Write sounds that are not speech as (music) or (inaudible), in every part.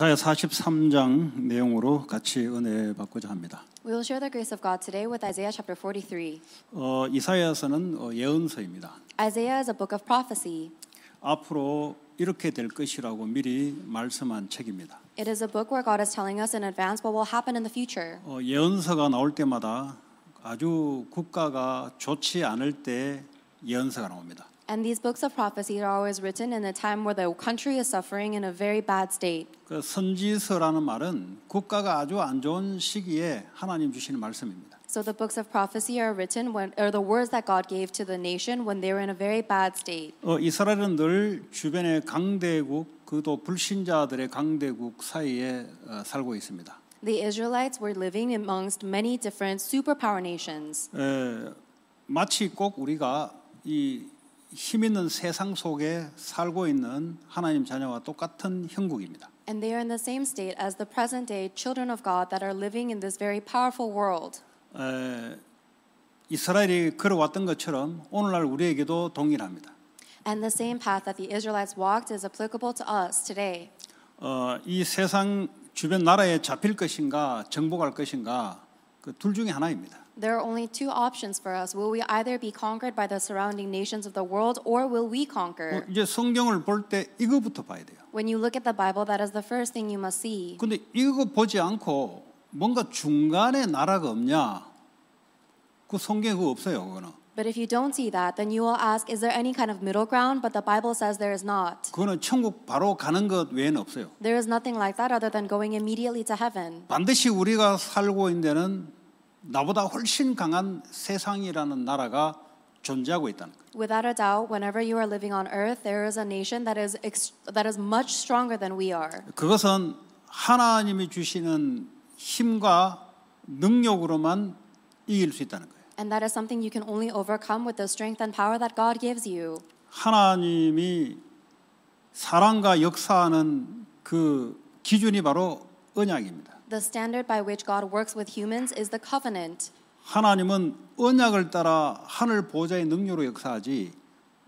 사야 43장 내용으로 같이 은혜 받고자 합니다. We will share the grace of God today with Isaiah chapter 43. 어, 이사야서는 예언서입니다. Isaiah is a book of prophecy. 앞으로 이렇게 될 것이라고 미리 말씀한 책입니다. It is a book where God is telling us in advance what will happen in the future. 어, 예언서가 나올 때마다 아주 국가가 좋지 않을 때 예언서가 나옵니다. And these books of prophecy are always written in a time where the country is suffering in a very bad state. 그 선지서라는 말은 국가가 아주 안 좋은 시기에 하나님 주시는 말씀입니다. So the books of prophecy are written when, or the words that God gave to the nation when they were in a very bad state. 어, 이스라엘은 늘 주변의 강대국 그도 불신자들의 강대국 사이에 어, 살고 있습니다. The Israelites were living amongst many different superpower nations. 에, 마치 꼭 우리가 이힘 있는 세상 속에 살고 있는 하나님 자녀와 똑같은 형국입니다. And they are in the same state as the present day children of God that are living in this very powerful world. 에, 이스라엘이 걸어왔던 것처럼 오늘날 우리에게도 동일합니다. And the same path that the Israelites walked is applicable to us today. 어, 이 세상 주변 나라에 잡힐 것인가, 정복할 것인가 그둘 중에 하나입니다. There are only two options for us. Will we either be conquered by the surrounding nations of the world or will we conquer? 이제 성경을 볼 때 이거부터 봐야 돼요. When you look at the Bible, that is the first thing you must see. 근데 이거 보지 않고 뭔가 중간에 나라가 없냐? 그 성경에 그거 없어요, 그거는. But if you don't see that, then you will ask, is there any kind of middle ground? But the Bible says there is not. 그거는 천국 바로 가는 것 외에는 없어요. There is nothing like that other than going immediately to heaven. 반드시 우리가 살고 있는 나보다 훨씬 강한 세상이라는 나라가 존재하고 있다는 거예요. Without a doubt, whenever you are living on earth, there is a nation that is that is much stronger than we are. 그것은 하나님이 주시는 힘과 능력으로만 이길 수 있다는 거예요. And that is something you can only overcome with the strength and power that God gives you. 하나님이 사랑과 역사하는 그 기준이 바로 언약입니다. The standard by which God works with humans is the covenant. 하나님은 언약을 따라 하늘 보좌의 능력으로 역사하지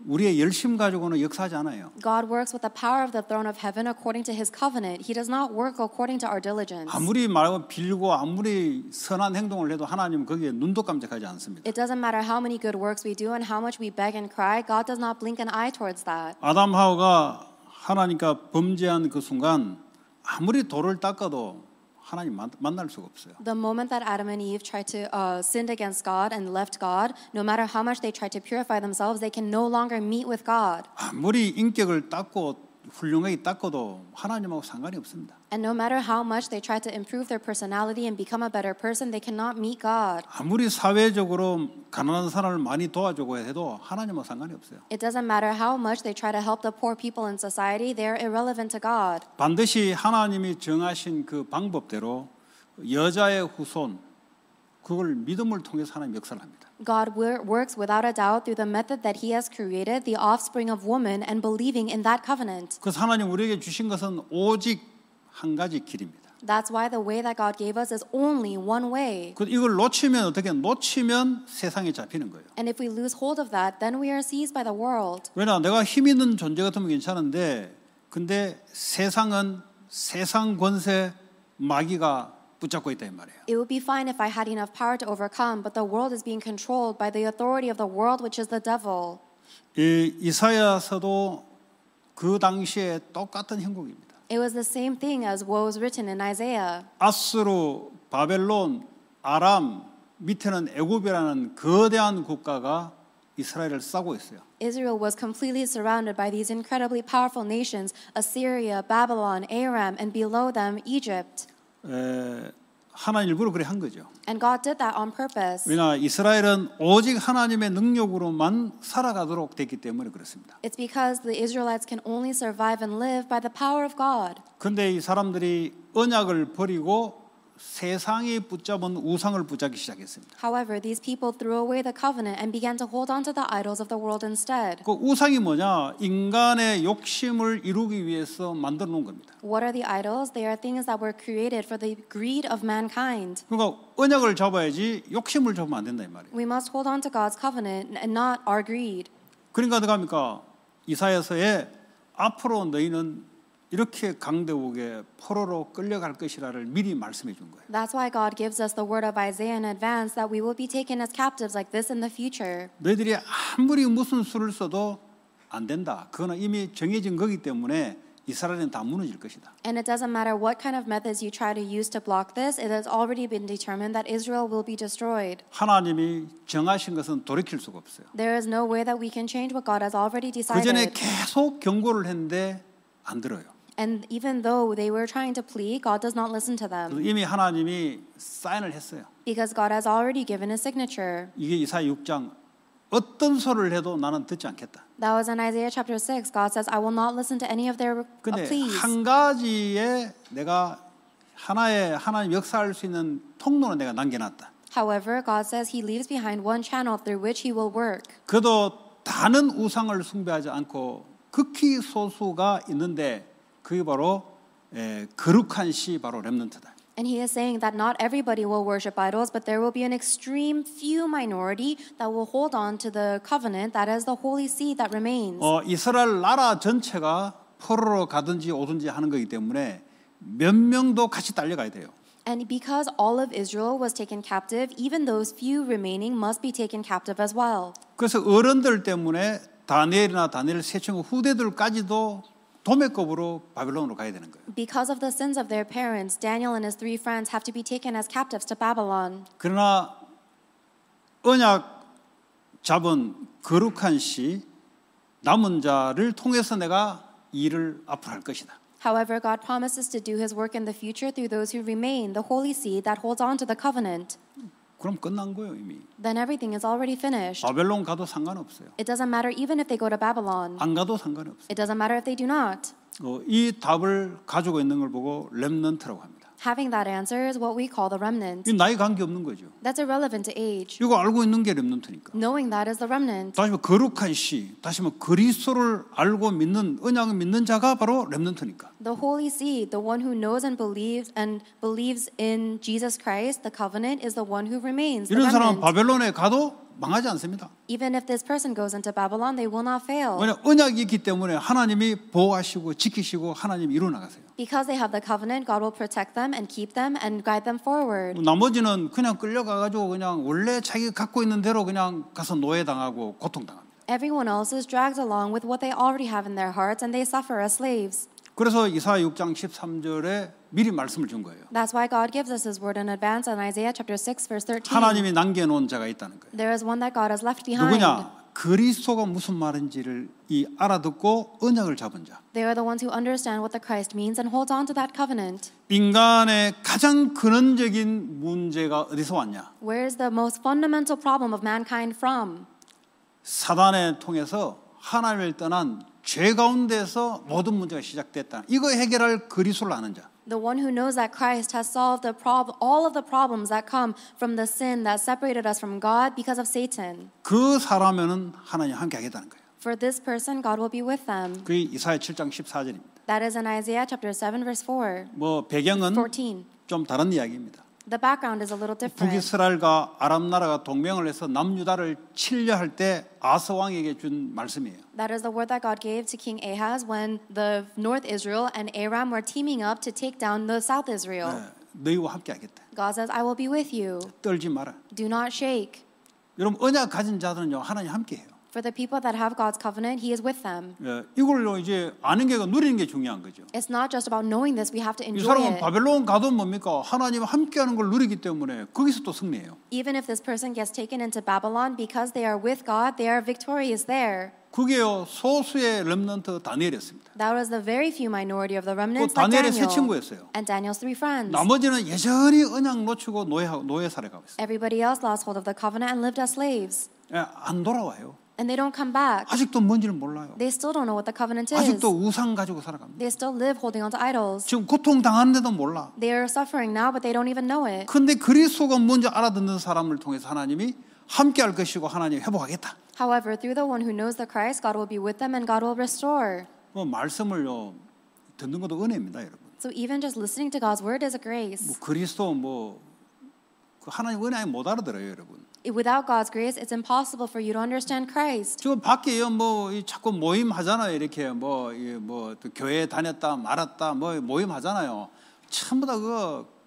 우리의 열심 가지고는 역사하지 않아요. God works with the power of the throne of heaven according to his covenant. He does not work according to our diligence. 아무리 말고 빌고 아무리 선한 행동을 해도 하나님 거기에 눈도 깜짝하지 않습니다. It doesn't matter how many good works we do and how much we beg and cry. God does not blink an eye towards that. 아담 하와가 하나님과 범죄한 그 순간 아무리 돌을 닦아도 하나님 만날 수가 없어요. The moment that Adam and Eve tried to uh, sinned against God and left God, no matter how much they tried to purify themselves, they can no longer meet with God. 아무리 인격을 닦고 훌륭하게 닦아도 하나님하고 상관이 없습니다. And no matter how much they try to improve their personality and become a better person, they cannot meet God. 아무리 사회적으로 가난한 사람을 많이 도와주고 해도 하나님은 상관이 없어요. It doesn't matter how much they try to help the poor people in society, they are irrelevant to God. 반드시 하나님이 정하신 그 방법대로 여자의 후손 그걸 믿음을 통해 하나님 역사를 합니다. God works without a doubt through the method that He has created, the offspring of woman, and believing in that covenant. 그 하나님 우리에게 주신 것은 오직 한 가지 길입니다. That's why the way that God gave us is only one way. 그 이걸 놓치면 어떻게 놓치면 세상에 잡히는 거예요. And if we lose hold of that, then we are seized by the world. 왜냐 내가 힘 있는 존재 같으면 괜찮은데 근데 세상은 세상 권세 마귀가 붙잡고 있다 이 말이에요. It would be fine if I had enough power to overcome, but the world is being controlled by the authority of the world, which is the devil. 이 이사야서도 그 당시에 똑같은 형국입니다. It was the same thing as what was written in Isaiah. 아스루, 바벨론, 아람 밑에는 애굽이라는 거대한 국가가 이스라엘을 싸고 있어요. Israel was completely surrounded by these incredibly powerful nations: Assyria, Babylon, Aram, and below them Egypt. 에, 하나 일부러 그래 한 거죠. And God did that on purpose. 왜냐 이스라엘은 오직 하나님의 능력으로만 살아가도록 됐기 때문에 그렇습니다. It's because the Israelites can only survive and live by the power of God. 근데 이 사람들이 언약을 버리고 세상에 붙잡은 우상을 붙잡기 시작했습니다. However, these people threw away the covenant and began to hold on to the idols of the world instead. 그 우상이 뭐냐? 인간의 욕심을 이루기 위해서 만들어 놓은 겁니다. What are the idols? They are things that were created for the greed of mankind. 그러니까 언약을 잡아야지 욕심을 잡으면 안 된다 이 말이에요. We must hold on to God's covenant and not our greed. 그러니까 어떻게 합니까? 이사야서에 앞으로 너희는 이렇게 강대국의 포로로 끌려갈 것이라를 미리 말씀해 준 거예요. That's why God gives us the word of Isaiah in advance that we will be taken as captives like this in the future. 너희들이 아무리 무슨 수를 써도 안 된다. 그거는 이미 정해진 거기 때문에 이스라엘은 다 무너질 것이다. And it doesn't matter what kind of methods you try to use to block this. It has already been determined that Israel will be destroyed. 하나님이 정하신 것은 돌이킬 수가 없어요. There is no way that we can change what God has already decided. 그 전에 계속 경고를 했는데 안 들어요. And even though they were trying to plead, God does not listen to them. 이미 하나님이 사인을 했어요. Because God has already given a signature. 이게 이사야 6장 어떤 소리를 해도 나는 듣지 않겠다. That was in Isaiah chapter 6. God says, I will not listen to any of their uh, 근데 pleas. 한 가지에 내가 하나의 하나님 역사할 수 있는 통로는 내가 남겨놨다. However, God says He leaves behind one channel through which He will work. 그도 다른 우상을 숭배하지 않고 극히 소수가 있는데 그게 바로 에, 거룩한 시 바로 렘넌트다. And he is saying that not everybody will worship idols, but there will be an extreme few minority that will hold on to the covenant that is the holy seed that remains. 어, 이스라엘 나라 전체가 포로로 가든지 오든지 하는 거기 때문에 몇 명도 같이 딸려가야 돼요. And because all of Israel was taken captive, even those few remaining must be taken captive as well. 그래서 어른들 때문에 다니엘이나 다니엘 세청 후대들까지도 도매급으로 바벨론으로 가야 되는 거예요. Because of the sins of their parents, Daniel and his three friends have to be taken as captives to Babylon. 그러나 언약 잡은 거룩한 씨 남은 자를 통해서 내가 일을 앞으로 할 것이다. However, God promises to do his work in the future through those who remain, the holy seed that holds on to the covenant. 그럼 끝난 거예요 이미. Then everything is already finished. 바벨론 가도 상관없어요. It doesn't matter even if they go to Babylon. 안 가도 상관없어요. It doesn't matter if they do not. 어, 이 답을 가지고 있는 걸 보고 렘넌트라고 합니다. Having that answer is what we call the remnant. 이 나이 관계 없는 거죠. That's irrelevant to age. 이거 알고 있는 게 렘넌트니까. Knowing that is the remnant. 다시 말 거룩한 씨, 다시 말 그리스도를 알고 믿는 언약을 믿는 자가 바로 렘넌트니까. The holy seed, the one who knows and believes and believes in Jesus Christ, the covenant, is the one who remains. 이런 사람 바벨론에 가도 망하지 않습니다. Even if this person goes into Babylon, they will not fail. 왜냐 언약이기 때문에 하나님이 보호하시고 지키시고 하나님 이루어 나가세요. Because they have the covenant, God will protect them and keep them and guide them forward. 나머지는 그냥 끌려가 가지고 그냥 원래 자기 갖고 있는 대로 그냥 가서 노예 당하고 고통 당합니다. Everyone else is dragged along with what they already have in their hearts and they suffer as slaves. 그래서 이사야 6장 13절에 미리 말씀을 준 거예요. That's why God gives us His word in advance in Isaiah chapter 6 verse 13. 하나님이 남겨놓은 자가 있다는 거예요. There is one that God has left behind. 누구냐? 그리스도가 무슨 말인지를 이 알아듣고 언약을 잡은 자. They are the ones who understand what the Christ means and hold on to that covenant. 인간의 가장 근원적인 문제가 어디서 왔냐? Where is the most fundamental problem of mankind from? 사단에 통해서 하나님을 떠난 죄 가운데서 모든 문제가 시작됐다. 이거 해결할 그리스도를 아는 자. The one who knows that Christ has solved the prob- all of the problems that come from the sin that separated us from God because of Satan. 그 사람에는 하나님 함께 하겠다는 거예요. For this person, God will be with them. 그게 이사야 7장 14절입니다. That is in Isaiah chapter 7 verse 4. 뭐 배경은 14. 좀 다른 이야기입니다. The background is a little different. 북이스라엘과 아랍 나라가 동맹을 해서 남유다를 치려 할때 아스 왕에게 준 말씀이에요. That is the word that God gave to King Ahaz when the North Israel and Aram were teaming up to take down the South Israel. 네, 너희와 함께하겠다. God says, I will be with you. 떨지 마라. Do not shake. 여러분 언약 가진 자들은요 하나님 함께해요. For the people that have God's covenant, He is with them. 예, 이걸로 이제 아는 게가 누리는 게 중요한 거죠. It's not just about knowing this; we have to enjoy it. 이 사람은 바벨론 가도 뭡니까? 하나님 함께하는 걸 누리기 때문에 거기서 또 승리해요. Even if this person gets taken into Babylon, because they are with God, they are victorious there. 그게요 소수의 렘넌트 다니엘이었습니다. That was the very few minority of the remnants. 그 like 다니엘의 세 Daniel. 친구였어요. And Daniel's three friends. 나머지는 예전히 언약 놓치고 노예 노예 살아가고 있어요. Everybody else lost hold of the covenant and lived as slaves. 예, 안 돌아와요. And they don't come back. 아직도 뭔지를 몰라요. They still don't know what the covenant is. 아직도 우상 가지고 살아갑니다. They still live holding onto idols. 지금 고통 당하는데도 몰라. They are suffering now, but they don't even know it. 근데 그리스도가 먼저 알아듣는 사람을 통해서 하나님이 함께할 것이고 하나님 회복하겠다. However, through the one who knows the Christ, God will be with them and God will restore. 뭐 말씀을요 듣는 것도 은혜입니다, 여러분. So even just listening to God's word is a grace. 뭐 그리스도 뭐 하나님 은혜 못 알아들어요, 여러분. without God's grace, it's impossible for you to understand Christ. 지금 밖에요, 뭐 자꾸 모임 하잖아요. 이렇게 뭐뭐 교회 다녔다 말았다 뭐 모임 하잖아요. 전부 다 그.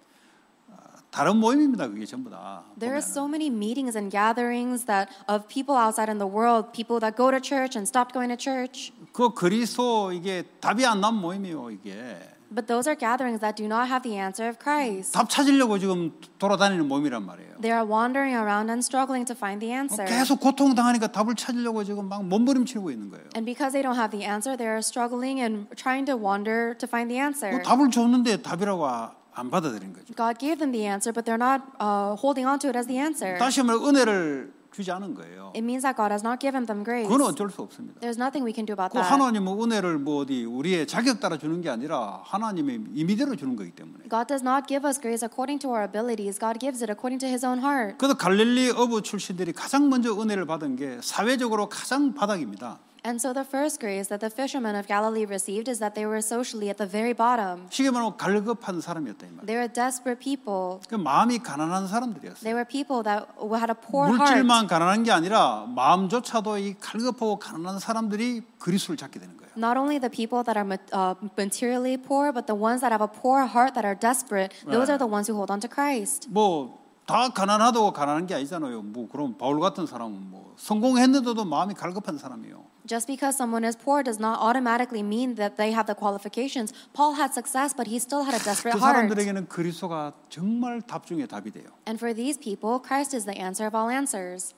다른 모임입니다. 그게 전부 다. There are so many meetings and gatherings that of people outside in the world, people that go to church and stop going to church. 그 그리스도 이게 답이 안난 모임이요 이게. But those are gatherings that do not have the answer of Christ. 답 찾으려고 지금 돌아다니는 몸이란 말이에요. They are wandering around and struggling to find the answer. 계속 고통 당하니까 답을 찾으려고 지금 막 몸부림치고 있는 거예요. And because they don't have the answer, they are struggling and trying to wander to find the answer. 답을 줬는데 답이라고 안 받아들인 거죠. God gave them the answer, but they're not uh, holding on to it as the answer. 다시 말해 은혜를 주지 않은 거예요. It means that God has not given them grace. 그건 어쩔 수 없습니다. There's nothing we can do about 그 that. 하나님은 은혜를 뭐 어디 우리의 자격 따라 주는 게 아니라 하나님의 임의대로 주는 거기 때문에. God does not give us grace according to our abilities. God gives it according to His own heart. 그래서 갈릴리 어부 출신들이 가장 먼저 은혜를 받은 게 사회적으로 가장 바닥입니다. And so the first grace that the fishermen of Galilee received is that they were socially at the very bottom. 쉽게 말하면 갈급한 사람이었다 이 말. They were desperate people. 그 마음이 가난한 사람들이었어. They were people that had a poor heart. 물질만 가난한 게 아니라 마음조차도 이 갈급하고 가난한 사람들이 그리스도를 찾게 되는 거예요. Not only the people that are uh, materially poor, but the ones that have a poor heart that are desperate, those are the ones who hold on to Christ. 뭐다 가난하다고 가난한 게 아니잖아요. 뭐 그럼 바울 같은 사람은 뭐 성공했는데도 마음이 갈급한 사람이요. Just because someone is poor does not automatically mean that they have the qualifications. Paul had success, but he still had a desperate heart. 그 사람들에게는 그리스도가 정말 답 중에 답이 돼요. And for these people, Christ is the answer of all answers.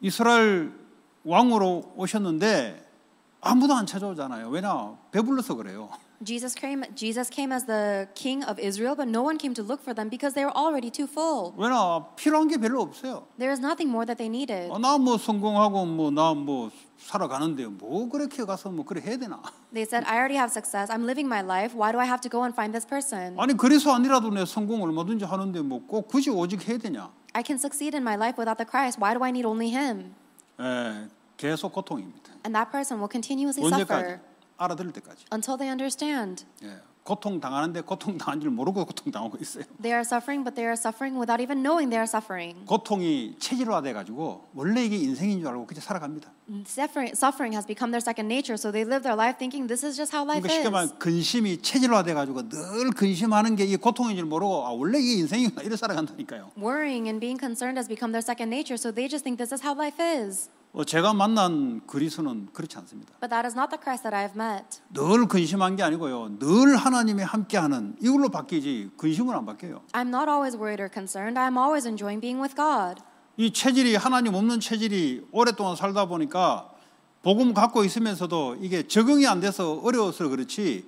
이스라엘 왕으로 오셨는데 아무도 안 찾아오잖아요. 왜냐? 배불러서 그래요. Jesus came, Jesus came as the king of Israel, but no one came to look for them because they were already too full. 필요한 게 별로 없어요. There is nothing more that they needed. 어, 나뭐 성공하고 뭐나뭐 살아가는데 뭐 그렇게 가서 뭐 그래 해야 되나? They said, I already have success. I'm living my life. Why do I have to go and find this person? 아니 그래서 아니라도 내 성공 얼마든지 하는데 굳이 오직 해야 되냐? I can succeed in my life without the Christ. Why do I need only Him? 예, 계속 고통입니다. And that person will continuously 언제까지? suffer. 알아들을 때까지. Until they understand. 예, 고통 당하는데 고통 당한 줄 모르고 고통 당하고 있어요. They are suffering, but they are suffering without even knowing they are suffering. 고통이 체질화돼 가지고 원래 이게 인생인 줄 알고 그냥 살아갑니다. Suffering, suffering has become their second nature, so they live their life thinking this is just how life 그러니까 쉽게 말하면 근심이 체질화돼 가지고 늘 근심하는 게이 고통인 줄 모르고 아, 원래 이게 인생이구나 이래 살아간다니까요. Worrying and being concerned has become their second nature, so they just think this is how life is. 뭐 제가 만난 그리스는 그렇지 않습니다. But that is not the Christ that I have met. 늘 근심한 게 아니고요. 늘 하나님이 함께하는 이걸로 바뀌지 근심은 안 바뀌어요. I'm not always worried or concerned. I'm always enjoying being with God. 이 체질이 하나님 없는 체질이 오랫동안 살다 보니까 복음 갖고 있으면서도 이게 적응이 안 돼서 어려워서 그렇지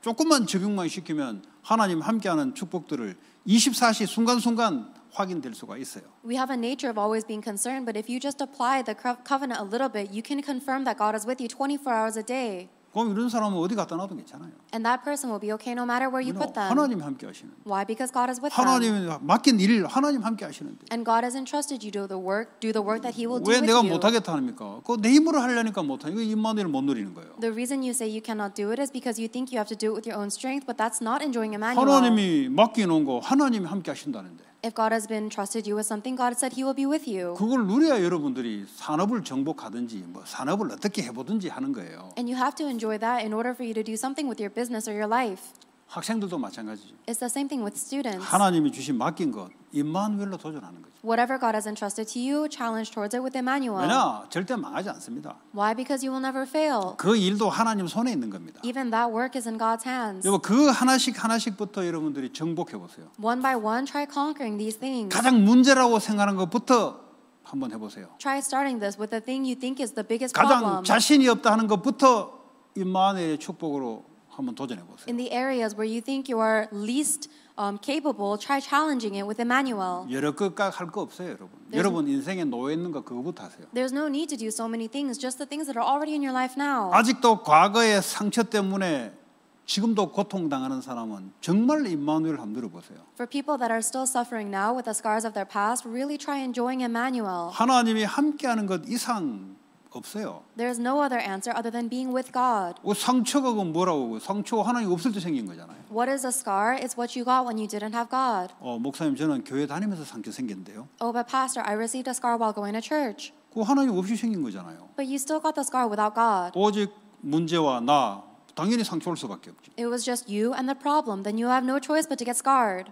조금만 적응만 시키면 하나님 함께하는 축복들을 24시 순간순간 확인될 수가 있어요. We have a nature of always being concerned, but if you just apply the covenant a little bit, you can confirm that God is with you 24 hours a day. 그럼 이런 사람은 어디 놔도 괜찮아요. And that person will be okay no matter where you put them. 하나님 함께 하시는. Why? Because God is with them. 하나님이 맡긴 일을 하나님 함께 하시는데. And God has entrusted you to do the work, do the work that He will do with you. 왜 내가 못 하겠다 합니까? 그내 힘으로 하려니까 못 하니 임마누엘 못 누리는 거예요. The reason you say you cannot do it is because you think you have to do it with your own strength, but that's not enjoying Emmanuel. 하나님이 맡기는 거 하나님이 함께 하신다는데. If God has been trusted you with something, God said He will be with you. 그걸 누려야 여러분들이 산업을 정복하든지 뭐 산업을 어떻게 해보든지 하는 거예요. And you have to enjoy that in order for you to do something with your business or your life. 학생들도 마찬가지죠. It's the same thing with students. 하나님이 주신 맡긴 것 임마누엘로 도전하는 거죠. Whatever God has entrusted to you, challenge towards it with Emmanuel. 왜냐? 절대 망하지 않습니다. Why? Because you will never fail. 그 일도 하나님 손에 있는 겁니다. Even that work is in God's hands. 여러분 그 하나씩 하나씩부터 여러분들이 정복해 보세요. One by one, try conquering these things. 가장 문제라고 생각하는 것부터 한번 해보세요. Try starting this with the thing you think is the biggest problem. 가장 자신이 없다 하는 것부터 임마누엘의 축복으로 한번 도전해 보세요. In the areas where you think you are least um, capable, try challenging it with Emmanuel. 여러 것할거 없어요, 여러분. There's, 여러분 인생에 놓여 있는 거 그거부터 하세요. There's no need to do so many things, just the things that are already in your life now. 아직도 과거의 상처 때문에 지금도 고통 당하는 사람은 정말 임마누엘 한번 들어보세요. For people that are still suffering now with the scars of their past, really try enjoying Emmanuel. 하나님이 함께하는 것 이상 없어요. There's no other answer other than being with God. 어, 상처가 그 뭐라고? 상처가 하나님 없을 때 생긴 거잖아요. What is a scar? It's what you got when you didn't have God. 어, 목사님 저는 교회 다니면서 상처 생겼는데요. Oh, but pastor, I received a scar while going to church. 그 하나님 없이 생긴 거잖아요. But you still got the scar without God. 오직 문제와 나 당연히 상처 올 수밖에 없죠. It was just you and the problem. Then you have no choice but to get scarred.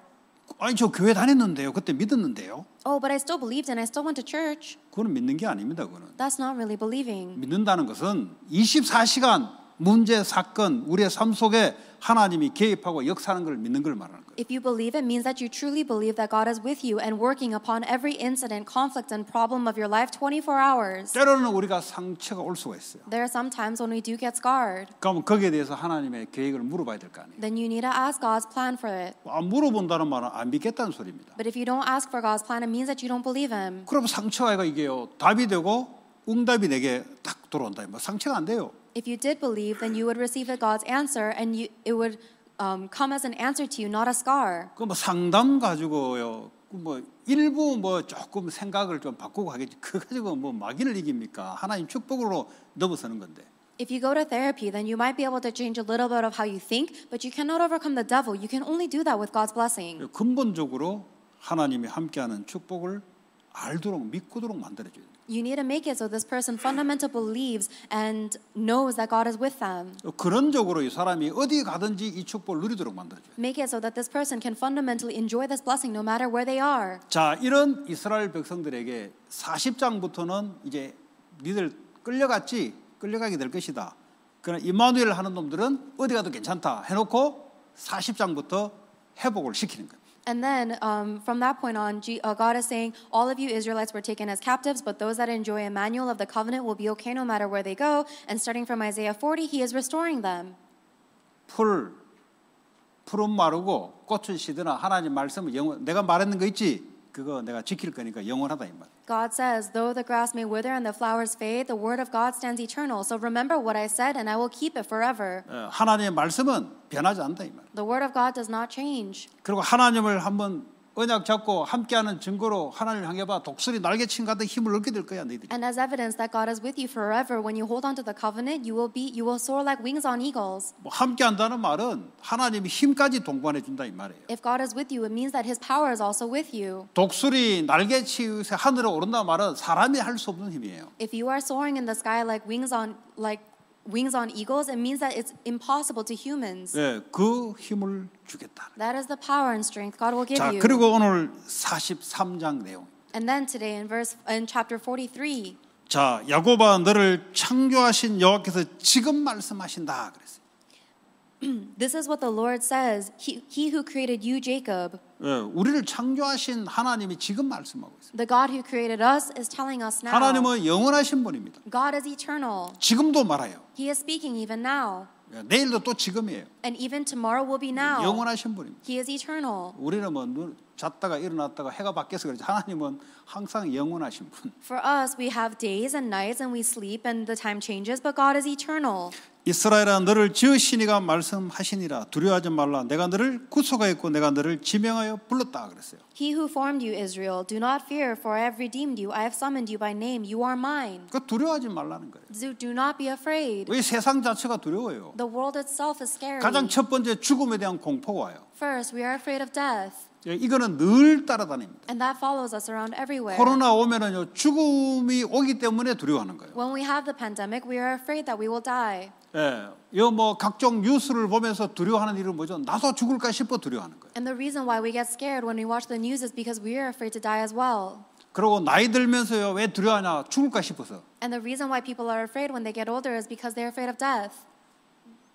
아니 저 교회 다녔는데요. 그때 믿었는데요. Oh, but I still believed and I still went to church. 그건 믿는 게 아닙니다. 그는. That's not really believing. 믿는다는 것은 24시간 문제 사건 우리의 삶 속에 하나님이 개입하고 역사하는 걸 믿는 걸 말하는. If you believe, it means that you truly believe that God is with you and working upon every incident, conflict, and problem of your life 24 hours. 때로는 우리가 상처가 올 수가 있어요. There are some times when we do get scarred. 그럼 거기에 대해서 하나님의 계획을 물어봐야 아니에요. Then you need to ask God's plan for it. 안 물어본다는 말은 안 믿겠다는 소리입니다. But if you don't ask for God's plan, it means that you don't believe Him. 그럼 상처가 이게요 답이 되고 응답이 내게 딱뭐 상처가 안 돼요. If you did believe, then you would receive God's answer, and you, it would um, come as an answer to you, not a scar. 그뭐 상담 가지고요. 뭐 일부 뭐 조금 생각을 좀 바꾸고 하겠지. 그 가지고 뭐 마귀를 이깁니까? 하나님 축복으로 넘어서는 건데. If you go to therapy, then you might be able to change a little bit of how you think, but you cannot overcome the devil. You can only do that with God's blessing. 근본적으로 하나님이 함께하는 축복을 알도록 믿고도록 만들어줘요. You need to make it so this person fundamental believes and knows that God is with them. 그런적으로 이 사람이 어디 가든지 이 축복을 누리도록 만들어줘. Make it so that this person can fundamentally enjoy this blessing no matter where they are. 자, 이런 이스라엘 백성들에게 40장부터는 이제 니들 끌려갔지 끌려가게 될 것이다. 그러나 이마누엘 하는 놈들은 어디 가도 괜찮다 해놓고 40장부터 회복을 시키는 거예요. And then um, from that point on, G- uh, God is saying, All of you Israelites were taken as captives, but those that enjoy a manual of the covenant will be okay no matter where they go. And starting from Isaiah 40, he is restoring them. 풀, 풀은 마르고 꽃은 시드나 하나님 말씀을 영원, 내가 말했는 거 있지? 그거 내가 지킬 거니까 영원하다 이 말. God says, though the grass may wither and the flowers fade, the word of God stands eternal. So remember what I said, and I will keep it forever. 하나님의 말씀은 변하지 않다 이 말. The word of God does not change. 그리고 하나님을 한번 언약 잡고 함께하는 증거로 하나님을 향해 봐 독수리 날개친 같은 힘을 얻게 될 거야 너희들. And as evidence that God is with you forever, when you hold on to the covenant, you will be, you will soar like wings on eagles. 뭐 함께한다는 말은 하나님이 힘까지 동반해 준다 이 말이에요. If God is with you, it means that His power is also with you. 독수리 날개치듯이 하늘에 오른다 말은 사람이 할수 없는 힘이에요. If you are soaring in the sky like wings on like wings on eagles, it means that it's impossible to humans. 예, 그 힘을 주겠다. That is the power and strength God will give 자, you. 그리고 오늘 43장 내용. And then today in verse in chapter 43. 자, 야고바 너를 창조하신 여호와께서 지금 말씀하신다 그랬어요. (clears throat) this is what the Lord says. He, he who created you, Jacob. 예, 우리를 창조하신 하나님이 지금 말씀하고 있어요. The God who created us is telling us now. 하나님은 영원하신 분입니다. God is eternal. 지금도 말아요. He is speaking even now. 예, 내일도 또 지금이에요. And even tomorrow will be now. 영원하신 분입니다. He is eternal. 우리는 뭐 눈, 잤다가 일어났다가 해가 바뀌어서 하나님은 항상 영원하신 분. For us, we have days and nights, and we sleep, and the time changes, but God is eternal. 이스라엘아 너를 지으시니가 말씀하시니라 두려워하지 말라 내가 너를 구속하였고 내가 너를 지명하여 불렀다 그랬어요. He who formed you Israel do not fear for I have redeemed you I have summoned you by name you are mine. 그 두려워하지 말라는 거예요. Do, do not be afraid. 왜 세상 자체가 두려워요? The world itself is scary. 가장 첫 번째 죽음에 대한 공포가 와요. First we are afraid of death. 이거는 늘 따라다닙니다. And that follows us around everywhere. 코로나 오면은요 죽음이 오기 때문에 두려워하는 거예요. When we have the pandemic, we are afraid that we will die. 예, 이뭐 각종 뉴스를 보면서 두려워하는 일은 뭐죠? 나도 죽을까 싶어 두려워하는 거예요. And the reason why we get scared when we watch the news is because we are afraid to die as well. 그리고 나이 들면서요 왜 두려워하냐 죽을까 싶어서. And the reason why people are afraid when they get older is because they are afraid of death.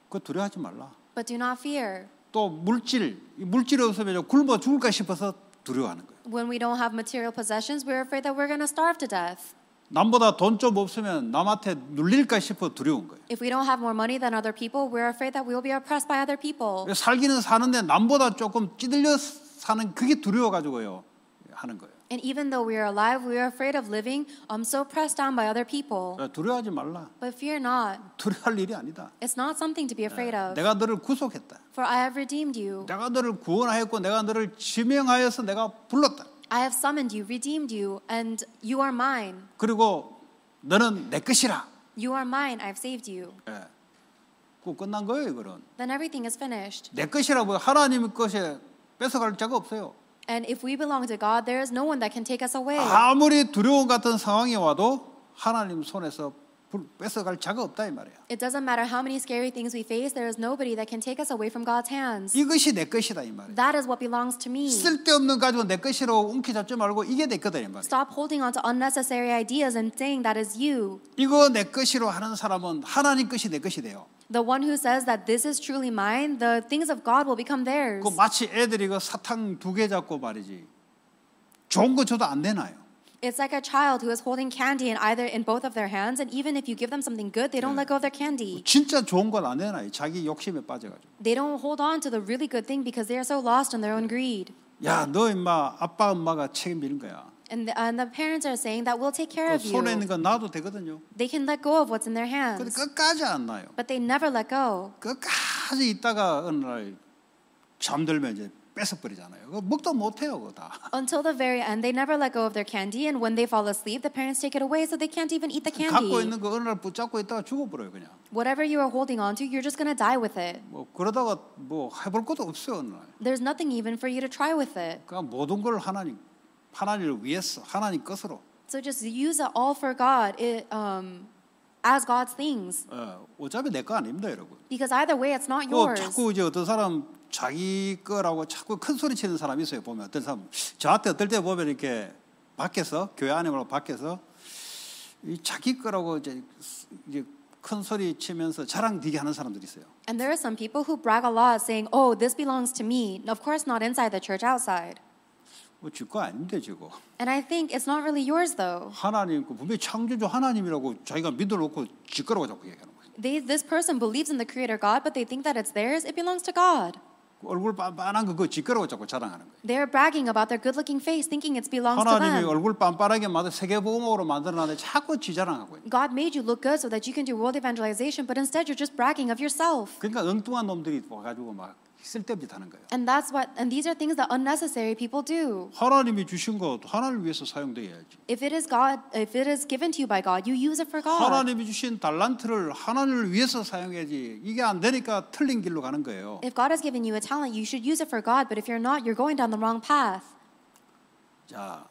그 두려워하지 말라. But do not fear. 또 물질 물질이 없으면 굶어 죽을까 싶어서 두려워하는 거예요. When we don't have material possessions, we're afraid that we're going to starve to death. 남보다 돈 좀 없으면 남한테 눌릴까 싶어 두려운 거예요. If we don't have more money than other people, we're afraid that we will be oppressed by other people. 살기는 사는데 남보다 조금 찌들려 사는 그게 두려워 가지고요 하는 거예요. And even though we are alive, we are afraid of living, I'm so pressed down by other people. 두려워하지 말라. But fear not. 두려워할 일이 아니다. It's not something to be afraid of. 내가 너를 구속했다. For I have redeemed you. 내가 너를 구원하였고 내가 너를 지명하여서 내가 불렀다. I have summoned you, redeemed you, and you are mine. 그리고 너는 내 것이라. You are mine. I've saved you. 그 끝난 거예요, 이거는. Then everything is finished. 내 것이라고 하나님의 것에 뺏어갈 자가 없어요. And if we belong to God, there is no one that can take us away. 아무리 두려움 같은 상황이 와도 하나님 손에서 뺏어갈 자가 없다 이 말이야. It doesn't matter how many scary things we face, there is nobody that can take us away from God's hands. 이것이 내 것이다 이 말이야. That is what belongs to me. 쓸데없는 가지고 내 것이로 움켜잡지 말고 이게 내 거다 이 말이야. Stop holding on to unnecessary ideas and saying that is you. 이거 내 것이로 하는 사람은 하나님 것이 내 것이 돼요. The one who says that this is truly mine, the things of God will become theirs. 그 마치 애들이 그 사탕 두 개 잡고 말이지. 좋은 거 줘도 안 되나요? It's like a child who is holding candy in either in both of their hands, and even if you give them something good, they don't let go of their candy. 진짜 좋은 걸안 해놔요. 자기 욕심에 빠져가지고. They don't hold on to the really good thing because they are so lost in their own greed. 야, 너 임마 아빠 엄마가 책임지는 거야. And the, and the parents are saying that we'll take care of you. 손에 있는 건 놔도 되거든요. They can let go of what's in their hands. 근데 끝까지 안 놔요. But they never let go. 끝까지 있다가 어느 날 잠들면 이제 뺏어버리잖아요. 먹도 못해요, 그거 다. Until the very end, they never let go of their candy, and when they fall asleep, the parents take it away, so they can't even eat the candy. 갖고 있는 거 어느 날 붙잡고 있다가 죽어버려요, 그냥. Whatever you are holding on to, you're just gonna die with it. 뭐 그러다가 뭐 해볼 것도 없어요, 어느 날. There's nothing even for you to try with it. 그냥 모든 걸 하나님, 하나님을 위해서, 하나님 것으로. So just use it all for God. It, um, as God's things. 어, 어차피 내거 아닙니다, 여러분. Because either way, it's not yours. 자꾸 이제 어떤 사람 자기 거라고 자꾸 큰 소리 치는 사람이 있어요. 보면 어떤 사람 저한테 어떨 때 보면 이렇게 밖에서 교회 안에 말고 밖에서 이 자기 거라고 이제 이제 큰 소리 치면서 자랑되게 하는 사람들이 있어요. And there are some people who brag a lot, saying, "Oh, this belongs to me." Of course, not inside the church, outside. 뭐제거 아닌데 저거. And I think it's not really yours, though. 하나님 그 분명 창조주 하나님이라고 자기가 믿어놓고 지 거라고 자꾸 얘기하는 거예요. They, this person believes in the Creator God, but they think that it's theirs. It belongs to God. 얼굴 빤빤한 거 그거 짓거리고 자꾸 자랑하는 거예요. They're bragging about their good-looking face, thinking it belongs to them. 하나님이 얼굴 빤빤하게 만든 세계복음으로 만들어놨는데 자꾸 지 자랑하고 있는. God made you look good so that you can do world evangelization, but instead you're just bragging of yourself. 그러니까 엉뚱한 놈들이 와가지고 막 쓸데없다는 거예요. And that's what and these are things that unnecessary people do. 하나님이 주신 것 하나님을 위해서 사용돼야지. If it is God, if it is given to you by God, you use it for God. 하나님이 주신 달란트를 하나님을 위해서 사용해야지. 이게 안 되니까 틀린 길로 가는 거예요. If God has given you a talent, you should use it for God, but if you're not, you're going down the wrong path. 자,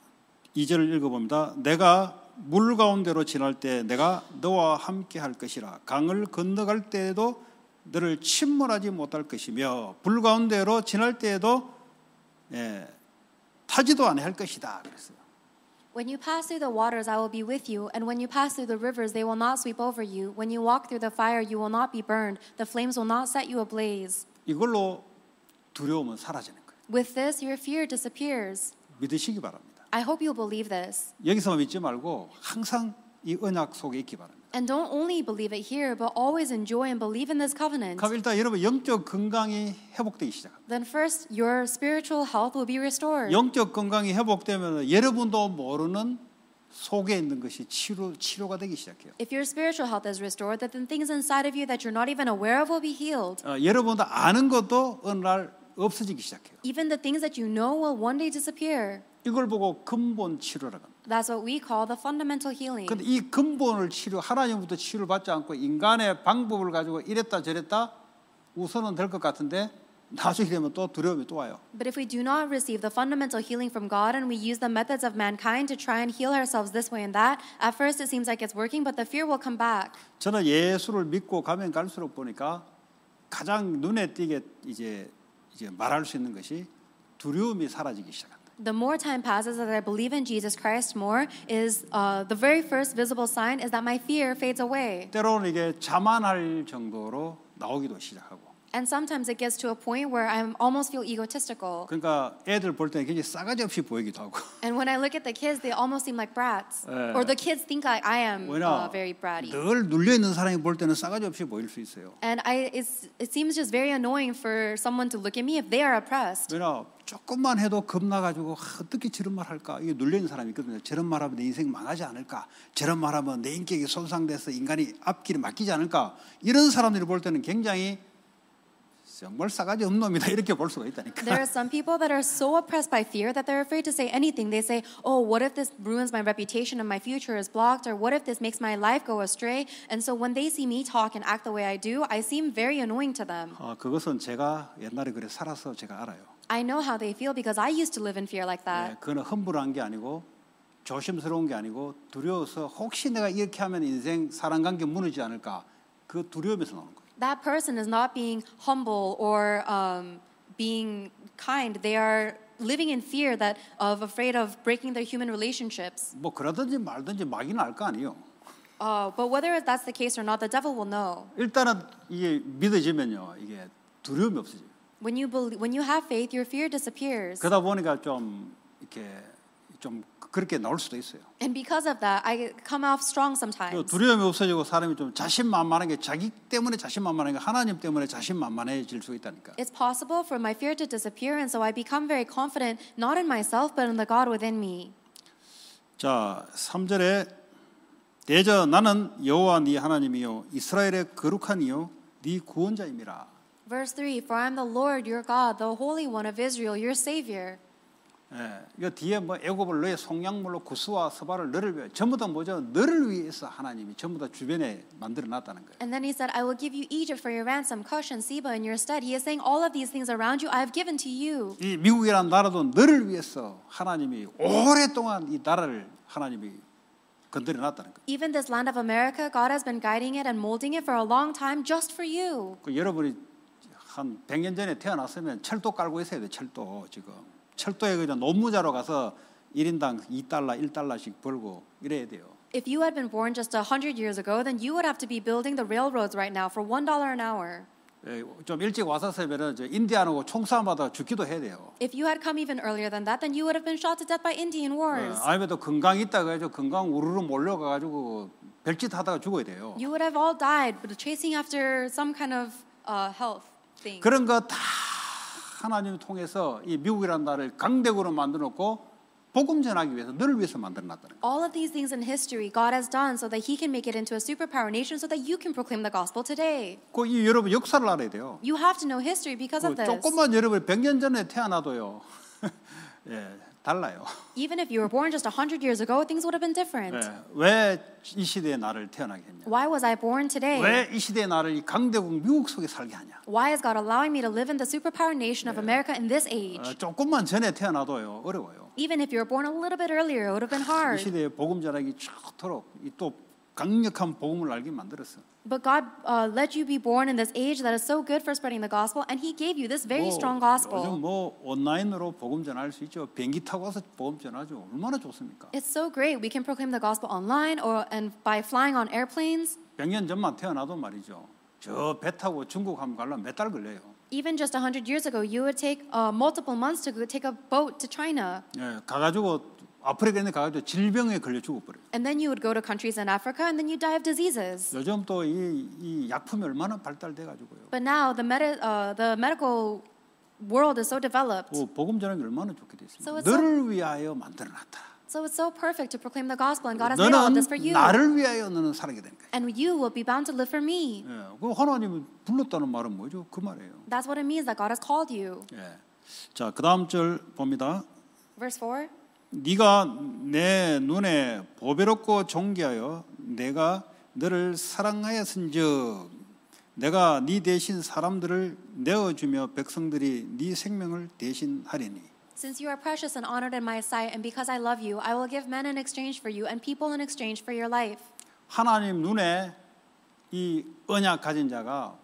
2절을 읽어 봅니다. 내가 물 가운데로 지날 때 내가 너와 함께 할 것이라 강을 건너갈 때에도 너를 침몰하지 못할 것이며 불 가운데로 지날 때에도 예, 타지도 않을 것이다 그랬어요. When you pass through the waters, I will be with you, and when you pass through the rivers, they will not sweep over you. When you walk through the fire, you will not be burned. The flames will not set you ablaze. 이걸로 두려움은 사라지는 거예요. With this, your fear disappears. 믿으시기 바랍니다. I hope you believe this. 여기서만 믿지 말고 항상 이 언약 속에 있기 바랍니다. And don't only believe it here, but always enjoy and believe in this covenant. 그럼 일단 여러분 영적 건강이 회복되기 시작 Then first, your spiritual health will be restored. 영적 건강이 회복되면 여러분도 모르는 속에 있는 것이 치료 치료가 되기 시작해요. If your spiritual health is restored, then things inside of you that you're not even aware of will be healed. 어, 여러분도 아는 것도 어느 날 없어지기 시작해요. Even the things that you know will one day disappear. 이걸 보고 근본 치료라고 합니다. That's what we call the fundamental healing. 근데 이 근본을 치료 하나님부터 치료를 받지 않고 인간의 방법을 가지고 이랬다 저랬다 우선은 될 것 같은데 나중에 되면 또 두려움이 또 와요. But if we do not receive the fundamental healing from God and we use the methods of mankind to try and heal ourselves this way and that, at first it seems like it's working, but the fear will come back. 저는 예수를 믿고 가면 갈수록 보니까 가장 눈에 띄게 이제 이제 말할 수 있는 것이 두려움이 사라지기 시작한다. The more time passes that I believe in Jesus Christ more is uh, the very first visible sign is that my fear fades away. 때로는 이게 자만할 정도로 나오기도 시작하고. And sometimes it gets to a point where I almost feel egotistical. 그러니까 애들 볼때 굉장히 싸가지 없이 보이기도 하고. And when I look at the kids, they almost seem like brats. 예. Or the kids think I, I am uh, very bratty. 늘 눌려 있는 사람이 볼 때는 싸가지 없이 보일 수 있어요. And I, it's, it seems just very annoying for someone to look at me if they are oppressed. 왜냐 조금만 해도 겁나가지고 어떻게 저런 말 할까 이게 눌리는 사람이 있거든요. 저런 말하면 내 인생 망하지 않을까? 저런 말하면 내 인격이 손상돼서 인간이 앞길이 맡기지 않을까? 이런 사람들이 볼 때는 굉장히 있어요. 뭘 싸가지 없는 놈이다 이렇게 볼 수가 있다니까. There are some people that are so oppressed by fear that they're afraid to say anything. They say, "Oh, what if this ruins my reputation and my future is blocked, or what if this makes my life go astray?" And so when they see me talk and act the way I do, I seem very annoying to them. 어, 그것은 제가 옛날에 그래 살아서 제가 알아요. I know how they feel because I used to live in fear like that. 네, 그는 humble 게 아니고 조심스러운 게 아니고 두려워서 혹시 내가 이렇게 하면 인생 사람 관계 무너지지 않을까 그 두려움에서 나오는 거예요. that person is not being humble or um, being kind. They are living in fear that of afraid of breaking their human relationships. 뭐 그러든지 말든지 막이는 알 거 아니요. Uh, but whether that's the case or not, the devil will know. 일단은 이게 믿어지면요, 이게 두려움이 없어져요. When you believe, when you have faith, your fear disappears. 그러다 보니까 좀 이렇게 좀 그렇게 나올 수도 있어요. And because of that, I come off strong sometimes. 두려움이 없어지고 사람이 좀 자신만만한 게 자기 때문에 자신만만한 게 하나님 때문에 자신만만해질 수 있다니까. It's possible for my fear to disappear, and so I become very confident, not in myself, but in the God within me. 자, 3절에 대저 나는 여호와 네 하나님이요 이스라엘의 거룩한 이요 네 구원자입니다. Verse 3 For I am the Lord your God, the Holy One of Israel, your Savior. 예, 이 뒤에 뭐 애굽을 너의 속량물로 구스와 서바를 너를 위해 전부 다 뭐죠? 너를 위해서 하나님이 전부 다 주변에 만들어 놨다는 거예요. And then he said, I will give you Egypt for your ransom, Cush and Seba in your stead. He is saying, all of these things around you, I have given to you. 이 미국이란 나라도 너를 위해서 하나님이 오랫동안 이 나라를 하나님이 건드려 놨다는 거예요. Even this land of America, God has been guiding it and molding it for a long time just for you. 그 여러분이 한 100년 전에 태어났으면 철도 깔고 있어야 돼, 철도 지금. 철도에 그냥 노무자로 가서 1인당 2달러, 1달러씩 벌고 이래야 돼요. If you had been born just 100 years ago, then you would have to be building the railroads right now for $1 an hour. 좀 일찍 왔었으면은 인디안하고 총싸움하다 죽기도 해야 돼요. If you had come even earlier than that, then you would have been shot to death by Indian wars. 아니면 또 건강 있다 그래서 건강 우르르 몰려가가지고 별짓 하다가 죽어야 돼요. You would have all died, but chasing after some kind of uh, health thing. 그런 거다 하나님을 통해서 이 미국이라는 나라를 강대국으로 만들어 놓고 복음 전하기 위해서 너를 위해서 만들어 놨다는 All of these things in history God has done so that he can make it into a superpower nation so that you can proclaim the gospel today. 그이 여러분 역사를 알아야 돼요. You have to know history because of this. 조금만 여러분 100년 전에 태어나도요. 예. 달라요. Even if you were born just 100 years ago, things would have been different. 왜이 시대에 나를 태어나게 했냐? Why was I born today? 왜이 시대에 나를 이 강대국 미국 속에 살게 하냐? Why is God allowing me to live in the superpower nation of America in this age? 조금만 전에 태어나도요 어려워요. Even if you were born a little bit earlier, it would have been hard. 이 시대에 복음 전하기 좋도록 또 강력한 복음을 알게 만들었어. But God uh, let you be born in this age that is so good for spreading the gospel, and He gave you this very 뭐, strong gospel. 요즘 뭐 온라인으로 복음 전할 수 있죠. 비행기 타고 와서 복음 전하죠. 얼마나 좋습니까? It's so great. We can proclaim the gospel online or and by flying on airplanes. 100년 전만 태어나도 말이죠. 저 배 타고 중국 한번 가려면 몇 달 걸려요. Even just 100 years ago, you would take uh, multiple months to take a boat to China. 예, 가가지고 아프리카에 가가지고 질병에 걸려 죽어버려요. And then you would go to countries in Africa and then you die of diseases. 요즘 또이이 약품이 얼마나 발달돼가지고요. But now the med uh, the medical world is so developed. 오, 복음 전하기 얼마나 좋게 됐습니다. So 너를 so, 위하여 만들어놨다. So it's so perfect to proclaim the gospel, and God has made all this for you. 나를 위하여 너는 살게 된 거야. And you will be bound to live for me. 예, 그 하나님 불렀다는 말은 뭐죠? 그 말이에요. That's what it means that God has called you. 예, 자 그다음 절 봅니다. Verse 4. 네가 내 눈에 보배롭고 존귀하여 내가 너를 사랑하였은즉 내가 네 대신 사람들을 내어주며 백성들이 네 생명을 대신하리니 Since you are precious and honored in my sight, and because I love you, I will give men in exchange for you and people in exchange for your life. 하나님 눈에 이 언약 가진 자가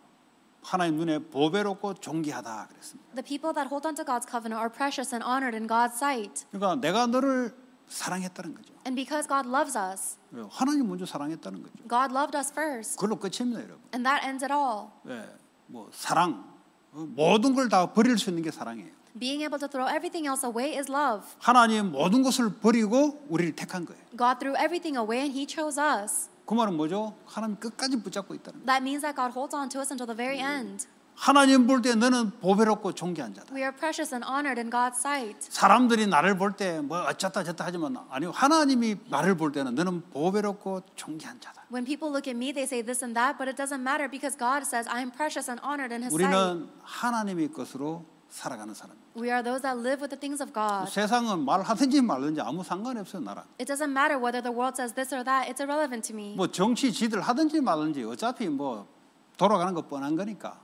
하나님 눈에 보배롭고 존귀하다 그랬습니다. The people that hold on to God's covenant are precious and honored in God's sight. 그러니까 내가 너를 사랑했다는 거죠. And because God loves us. 하나님 먼저 사랑했다는 거죠. God loved us first. 그걸로 끝입니다, 여러분. And that ends it all. 예, 뭐 사랑 모든 걸 다 버릴 수 있는 게 사랑이에요. Being able to throw everything else away is love. 하나님 모든 것을 버리고 우리를 택한 거예요. God threw everything away and He chose us. 그 말은 뭐죠? 하나님 끝까지 붙잡고 있다는 거예요. That means that God holds on to us until the very end. 하나님 볼 때 너는 보배롭고 존귀한 자다. We are precious and honored in God's sight. 사람들이 나를 볼 때 뭐 어쩌다 저쩌다 하지만 아니 하나님이 나를 볼 때는 너는 보배롭고 존귀한 자다. When people look at me they say this and that but it doesn't matter because God says I am precious and honored in his sight. 우리는 하나님의 것으로 살아가는 사람. We are those that live with the things of God. 세상은 말하든지 말든지 아무 상관이 없어요 나랑. It doesn't matter whether the world says this or that. It's irrelevant to me. 뭐 정치 지들 하든지 말든지 어차피 뭐 돌아가는 거 뻔한 거니까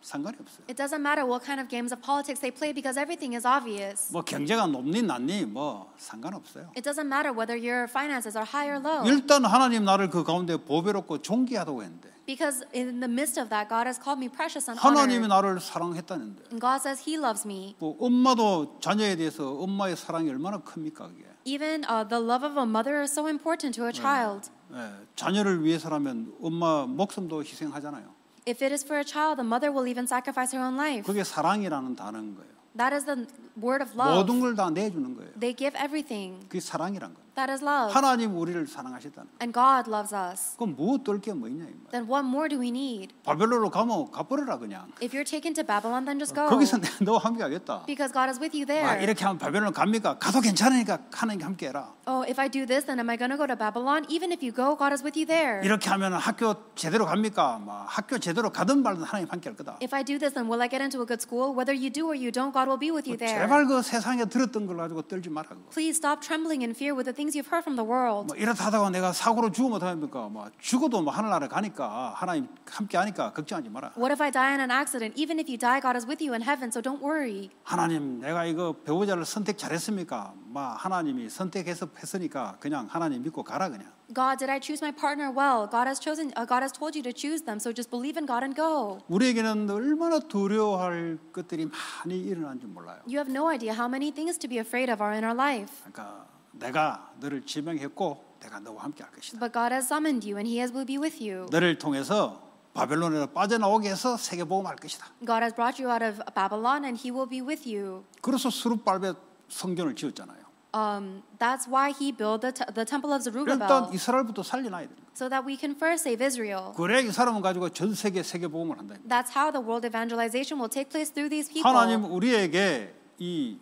상관이 없어요. It doesn't matter what kind of games of politics they play because everything is obvious. 뭐 경제가 높니 낮니 뭐 상관없어요. It doesn't matter whether your finances are high or low. 일단 하나님 나를 그 가운데 보배롭고 존귀하다고 했는데. Because in the midst of that, God has called me precious and 하나님이 honored. 나를 사랑했다는데. And God says He loves me. 뭐 엄마도 자녀에 대해서 엄마의 사랑이 얼마나 큽니까 그게. Even uh, the love of a mother is so important to a child. 예, 자녀를 위해서라면 엄마 목숨도 희생하잖아요. If it is for a child, the mother will even sacrifice her own life. 그게 사랑이라는 단어인 거예요. That is the word of love. 모든 걸 다 내주는 거예요. They give everything. 그게 사랑이란 거예요. That is love. 하나님 우리를 사랑하셨다는 And God loves us. 그럼 무엇 떨게 있냐 이 말. Then what more do we need? 바벨론으로 가면 가버려라 그냥. If you're taken to Babylon, then just go. 거기서 너와 함께 하겠다. Because God is with you there. 아, 이렇게 하면 바벨론 갑니까? 가도 괜찮으니까 하나님 함께 Oh, if I do this, then am I going to go to Babylon? Even if you go, God is with you there. 이렇게 하면 학교 제대로 갑니까? 막 학교 제대로 가든 말든 하나님 함께 거다. If I do this, then will I get into a good school? Whether you do or you don't, God will be with you there. 제발 그 세상에 들었던 걸 가지고 떨지 말라고. Please stop trembling in fear with the things things you've heard from the world. 뭐 이러다 하다가 내가 사고로 죽으면 어떡합니까? 뭐 죽어도 뭐 하늘나라 가니까 하나님 함께 하니까 걱정하지 마라. What if I die in an accident? Even if you die, God is with you in heaven, so don't worry. 하나님, 내가 이거 배우자를 선택 잘했습니까? 막 하나님이 선택해서 했으니까 그냥 하나님 믿고 가라 그냥. God, did I choose my partner well? God has chosen. Uh, God has told you to choose them, so just believe in God and go. 우리에게는 얼마나 두려워할 것들이 많이 일어난 줄 몰라요. You have no idea how many things to be afraid of are in our life. 그러니까 내가 너를 지명했고 내가 너와 함께 할 것이다. But God has summoned you and he has will be with you. 너를 통해서 바벨론에서 빠져나오게 해서 세계 복음할 것이다. God has brought you out of Babylon and he will be with you. 그래서 스룹발베 성전을 지었잖아요. Um, that's why he built the, the temple of Zerubbabel. 일단 이스라엘부터 살려놔야 돼. So that we can first save Israel. 그래 이 사람은 가지고 전 세계 세계 복음을 한다. That's how the world evangelization will take place through these people. 하나님 우리에게 이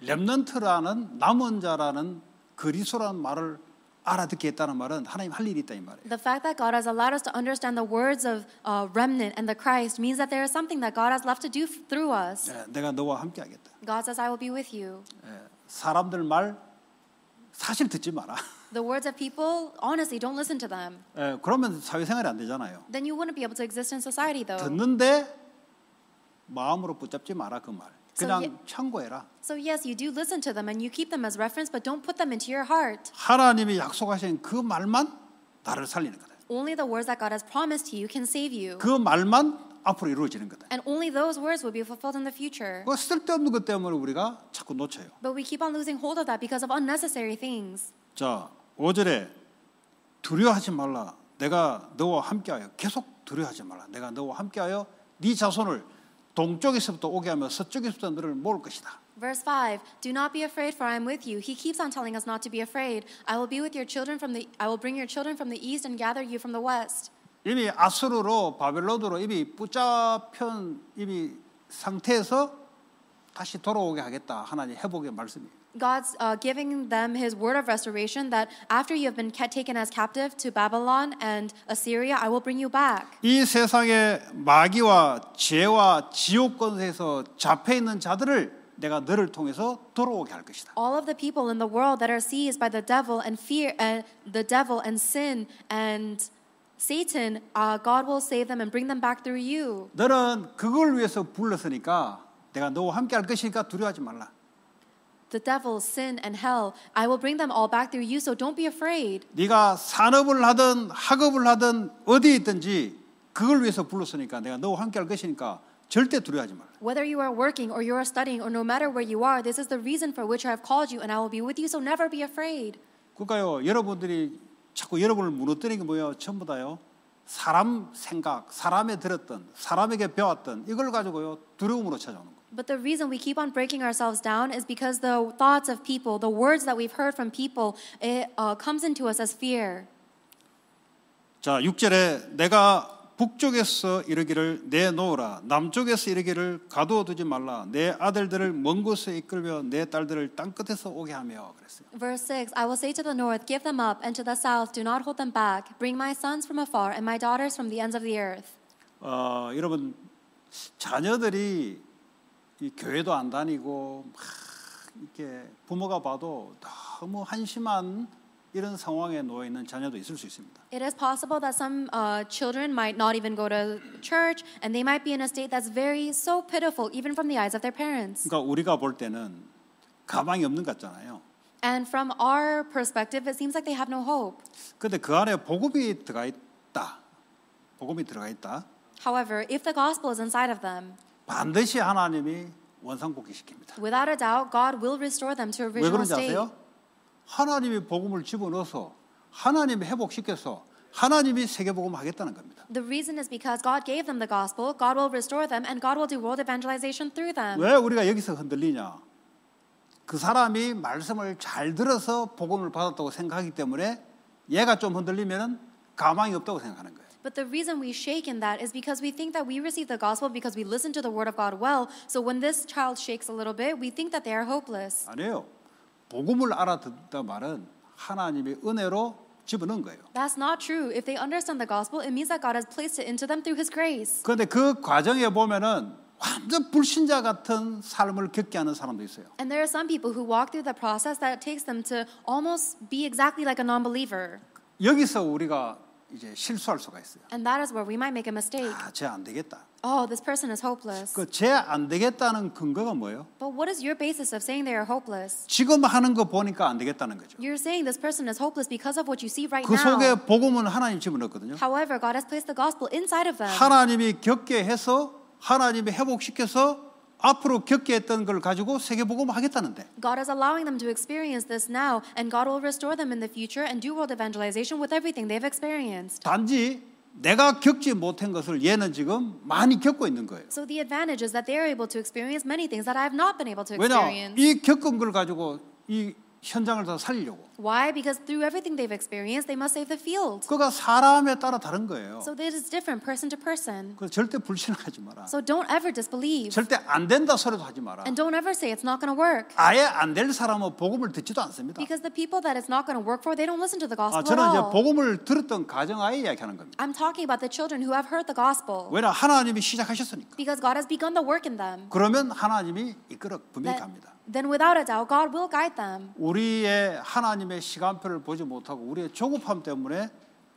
렘넌트라는 남은 자라는 그리스도라는 말을 알아듣겠다는 말은 하나님 할 일이 있다 이 말이에요. The fact that God has allowed us to understand the words of uh, remnant and the Christ means that there is something that God has left to do through us. 예, 내가 너와 함께 하겠다. God says I will be with you. 예, 사람들 말 사실 듣지 마라. The words of people, honestly, don't listen to them. 예, 그러면 사회생활이 안 되잖아요. Then you wouldn't be able to exist in society, though. 듣는데 마음으로 붙잡지 마라 그 말. 그냥 so, 참고해라. So yes, you do listen to them and you keep them as reference, but don't put them into your heart. 하나님이 약속하신 그 말만 나를 살리는 거다. Only the words that God has promised to you can save you. 그 말만 앞으로 이루어지는 거다. And only those words will be fulfilled in the future. 그 쓸데없는 것 때문에 우리가 자꾸 놓쳐요. But we keep on losing hold of that because of unnecessary things. 자, 5절에 두려워하지 말라. 내가 너와 함께하여 계속 두려워하지 말라. 내가 너와 함께하여 네 자손을 동쪽에서부터 오게 하며 서쪽에서부터 너를 모을 것이다. Verse 5 Do not be afraid for I am with you. He keeps on telling us not to be afraid. I will be with your children from the I will bring your children from the east and gather you from the west. 이미 아수르로 바벨론으로 이미 붙잡힌 이미 상태에서 다시 돌아오게 하겠다. 하나님 회복의 말씀이에요. God's uh, giving them his word of restoration that after you have been taken as captive to Babylon and Assyria, I will bring you back. 이 세상의 마귀와 죄와 지옥 권세에서 잡혀 있는 자들을 내가 너를 통해서 돌아오게 할 것이다. All of the people in the world that are seized by the devil and fear and uh, the devil and sin and Satan, uh, God will save them and bring them back through you. 너는 그걸 위해서 불렀으니까 내가 너와 함께 할 것이니까 두려워하지 말라. the devil, sin and hell, I will bring them all back through you. So don't be afraid. 네가 산업을 하든 학업을 하든 어디에 있든지 그걸 위해서 불렀으니까 내가 너와 함께 할 것이니까 절대 두려워하지 말. Whether you are working or you are studying or no matter where you are, this is the reason for which I have called you and I will be with you. So never be afraid. 그러니까요, 여러분들이 자꾸 여러분을 무너뜨리는 게 뭐예요? 전부 다요. 사람 생각, 사람에 들었던, 사람에게 배웠던 이걸 가지고요 두려움으로 찾아오는 거. But the reason we keep on breaking ourselves down is because the thoughts of people, the words that we've heard from people, it uh, comes into us as fear. 자, 6절에 내가 북쪽에서 이르기를 내놓으라 남쪽에서 이르기를 가두어 두지 말라 내 아들들을 먼 곳에 이끌며 내 딸들을 땅 끝에서 오게 하며 그랬어요. Verse 6 I will say to the north give them up and to the south do not hold them back bring my sons from afar and my daughters from the ends of the earth. 어 여러분 자녀들이 이 교회도 안 다니고 막 이렇게 부모가 봐도 너무 한심한 이런 상황에 놓여 있는 자녀도 있을 수 있습니다. It is possible that some uh, children might not even go to church, and they might be in a state that's very so pitiful, even from the eyes of their parents. 그러니까 우리가 볼 때는 가망이 없는 것 같잖아요. And from our perspective, it seems like they have no hope. 근데 그 안에 복음이 들어가 있다. 복음이 들어가 있다. However, if the gospel is inside of them, 반드시 하나님이 원상복귀시킵니다. Without a doubt, God will restore them to original state. 왜 그런지 아세요? 하나님의 복음을 집어넣어서 하나님이 회복시켜서 하나님이 세계 복음하겠다는 겁니다. The reason is because God gave them the gospel, God will restore them and God will do world evangelization through them. 왜 우리가 여기서 흔들리냐? 그 사람이 말씀을 잘 들어서 복음을 받았다고 생각하기 때문에 얘가 좀 흔들리면은 가망이 없다고 생각하는 거예요. But the reason we shake in that is because we think that we receive the gospel because we listen to the word of God well. So when this child shakes a little bit, we think that they are hopeless. 아니에요. 복음을 알아듣다 말은 하나님의 은혜로 집어넣은 거예요. That's not true. If they understand the gospel, it means that God has placed it into them through His grace. 그런데 그 과정에 보면은 완전 불신자 같은 삶을 겪게 하는 사람도 있어요. And there are some people who walk through the process that takes them to almost be exactly like a non-believer. 여기서 우리가 이제 실수할 수가 있어요. And that is where we might make a mistake. 아, 쟤안 되겠다. Oh, this person is hopeless. 그쟤안 되겠다는 근거가 뭐예요? But what is your basis of saying they are hopeless? 지금 하는 거 보니까 안 되겠다는 거죠. You're saying this person is hopeless because of what you see right 그 now. 그 속에 복음은 하나님 집어넣었거든요. However, God has placed the gospel inside of them. 하나님이 겪게 해서 하나님이 회복시켜서 앞으로 겪게 했던 걸 가지고 세계 복음 하겠다는데. God is allowing them to experience this now, and God will restore them in the future and do world evangelization with everything they've experienced. 단지 내가 겪지 못한 것을 얘는 지금 많이 겪고 있는 거예요. So the advantage is that they are able to experience many things that I have not been able to experience. 왜냐 이 겪은 걸 가지고 이 현장을 다 살리려고. Why? Because through everything they've experienced, they must save the field. 그가 사람에 따라 다른 거예요. So this is different person to person. 그래서 절대 불신하지 마라. So don't ever disbelieve. 절대 안 된다 소리도 하지 마라. And don't ever say it's not going to work. 아예 안 될 사람은 복음을 듣지도 않습니다. Because the people that it's not going to work for, they don't listen to the gospel 아, 저는 이제 복음을 들었던 가정 아이 이야기하는 겁니다. I'm talking about the children who have heard the gospel. 왜냐 하나님이 시작하셨으니까. Because God has begun the work in them. 그러면 하나님이 이끌어 분명히 갑니다. then without a doubt God will guide them. 우리의 하나님의 시간표를 보지 못하고 우리의 조급함 때문에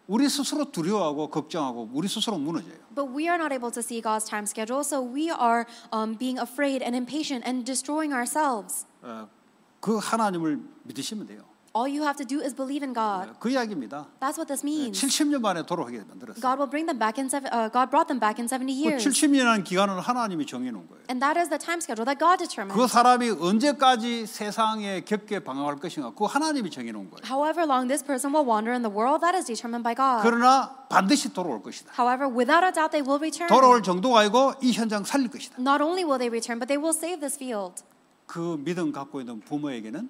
우리 스스로 두려워하고 걱정하고 우리 스스로 무너져요. But we are not able to see God's time schedule, so we are um, being afraid and impatient and destroying ourselves. 어, 그 하나님을 믿으시면 돼요. All you have to do is believe in God. 그 이야기입니다. That's what this means. 70년 만에 돌아오게 만들었어요. God will bring them back in uh, God brought them back in 70 years. 그 70년이라는 기간을 하나님이 정해 놓은 거예요. And that is the time schedule that God determined. 그 사람이 언제까지 세상에 겹게 방황할 것인가? 그 하나님이 정해 놓은 거예요. However long this person will wander in the world, that is determined by God. 그러나 반드시 돌아올 것이다. However, without a doubt they will return. 돌아올 정도가 아니고 이 현장 살릴 것이다. Not only will they return, but they will save this field. 그 믿음 갖고 있는 부모에게는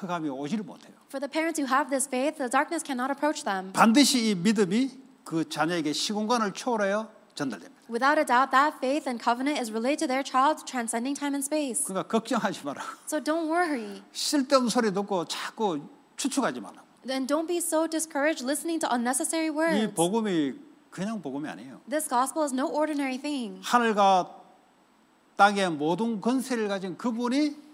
흑암이 오지를 못해요. For the parents who have this faith, the darkness cannot approach them. 반드시 이 믿음이 그 자녀에게 시공간을 초월하여 전달됩니다. Without a doubt, that faith and covenant is related to their child transcending time and space. 그러니까 걱정하지 마라. So don't worry. 쓸데없는 소리 듣고 자꾸 추측하지 말라. Then don't be so discouraged listening to unnecessary words. 이 복음이 그냥 복음이 아니에요. This gospel is no ordinary thing. 하늘과 땅의 모든 권세를 가진 그분이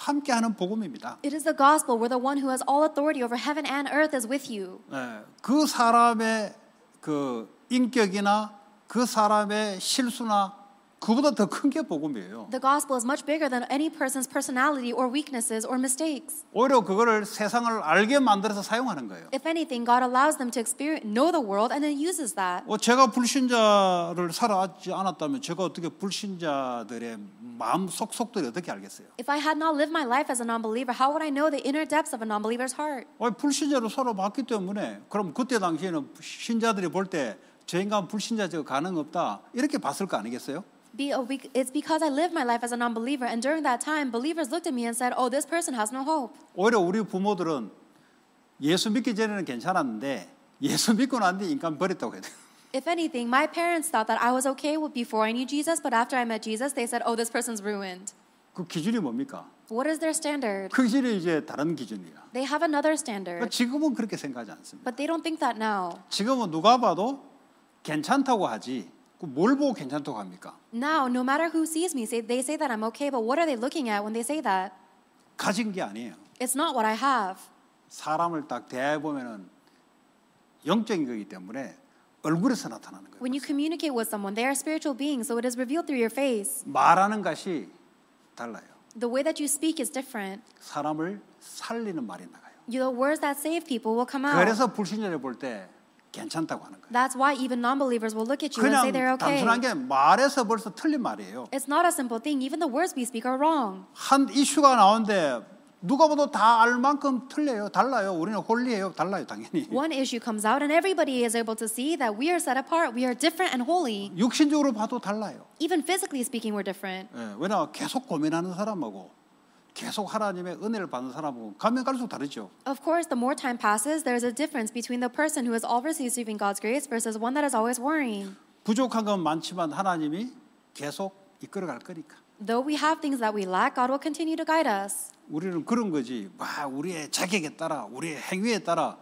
함께 하는 복음입니다. It is the gospel where the one who has all authority over heaven and earth is with you. 예, 그 사람의 그 인격이나 그 사람의 실수나 그보다 더 큰 게 복음이에요. The gospel is much bigger than any person's personality or weaknesses or mistakes. 오히려 그거를 세상을 알게 만들어서 사용하는 거예요. If anything, God allows them to experience, know the world, and then uses that. 어, 제가 불신자를 살아지 않았다면 제가 어떻게 불신자들의 마음 속속들이 어떻게 알겠어요? If I had not lived my life as a non-believer, how would I know the inner depths of a non-believer's heart? 어, 불신자로 살아봤기 때문에 그럼 그때 당시에는 신자들이 볼 때 저 인간 불신자 저 가능 없다 이렇게 봤을 거 아니겠어요? be a weak, it's because I lived my life as a non-believer, and during that time, believers looked at me and said, "Oh, this person has no hope." 오히려 우리 부모들은 예수 믿기 전에는 괜찮았는데 예수 믿고 인간 버렸다고 해요. If anything, my parents thought that I was okay before I knew Jesus, but after I met Jesus, they said, "Oh, this person's ruined." 그 기준이 뭡니까? What is their standard? 그 기준이 이제 다른 기준이야. They have another standard. 지금은 그렇게 생각하지 않습니다. But they don't think that now. 지금은 누가 봐도 괜찮다고 하지. 뭘 보고 괜찮다고 합니까? Now, no matter who sees me, say, they say that I'm okay, but what are they looking at when they say that? 가진 게 아니에요. It's not what I have. 사람을 딱 대해 보면은 영적인 거기 때문에 얼굴에서 나타나는 거예요. When you communicate with someone, they are spiritual beings, so it is revealed through your face. 말하는 것이 달라요. The way that you speak is different. 사람을 살리는 말이 나가요. The words that save people will come out. 그래서 불신자를 볼때 괜찮다고 하는 거예요. That's why even non-believers will look at you and say they're okay. 단순한 게 말에서 벌써 틀린 말이에요. It's not a simple thing. Even the words we speak are wrong. 한 이슈가 나오는데 누가 봐도 다알 만큼 틀려요. 달라요. 우리는 홀리해요. 달라요, 당연히. One issue comes out and everybody is able to see that we are set apart. We are different and holy. 육신적으로 봐도 달라요. Even physically speaking, we're different. 예, 왜냐 계속 고민하는 사람하고 계속 하나님의 은혜를 받는 사람하고 가면 갈수록 다르죠. Of course, the more time passes, there's a difference between the person who is always receiving God's grace versus one that is always worrying. 부족한 건 많지만 하나님이 계속 이끌어 갈 거니까. Though we have things that we lack, God will continue to guide us. 우리는 그런 거지. 막 우리의 자격에 따라, 우리의 행위에 따라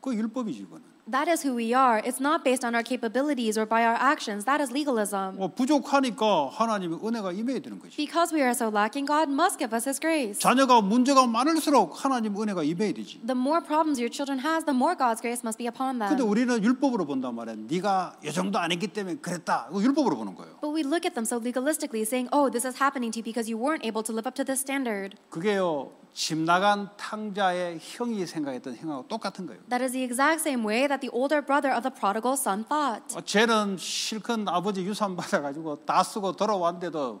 그 율법이지 그거는. That is who we are. It's not based on our capabilities or by our actions. That is legalism. 어, 부족하니까 하나님의 은혜가 임해야 되는 Because we are so lacking, God must give us His grace. 자녀가 문제가 많을수록 은혜가 임해야 되지. The more problems your children has, the more God's grace must be upon them. 근데 우리는 율법으로 본단 말이야. 네가 이 정도 안 했기 때문에 그랬다. 이거 율법으로 보는 거예요. But we look at them so legalistically, saying, "Oh, this is happening to you because you weren't able to live up to this standard." 그게요 집 나간 탕자의 형이 생각했던 형하고 똑같은 거예요. That is the exact same way that the older brother of the prodigal son thought. 쟤는 실컷 아버지 유산 받아가지고 다 쓰고 돌아왔는데도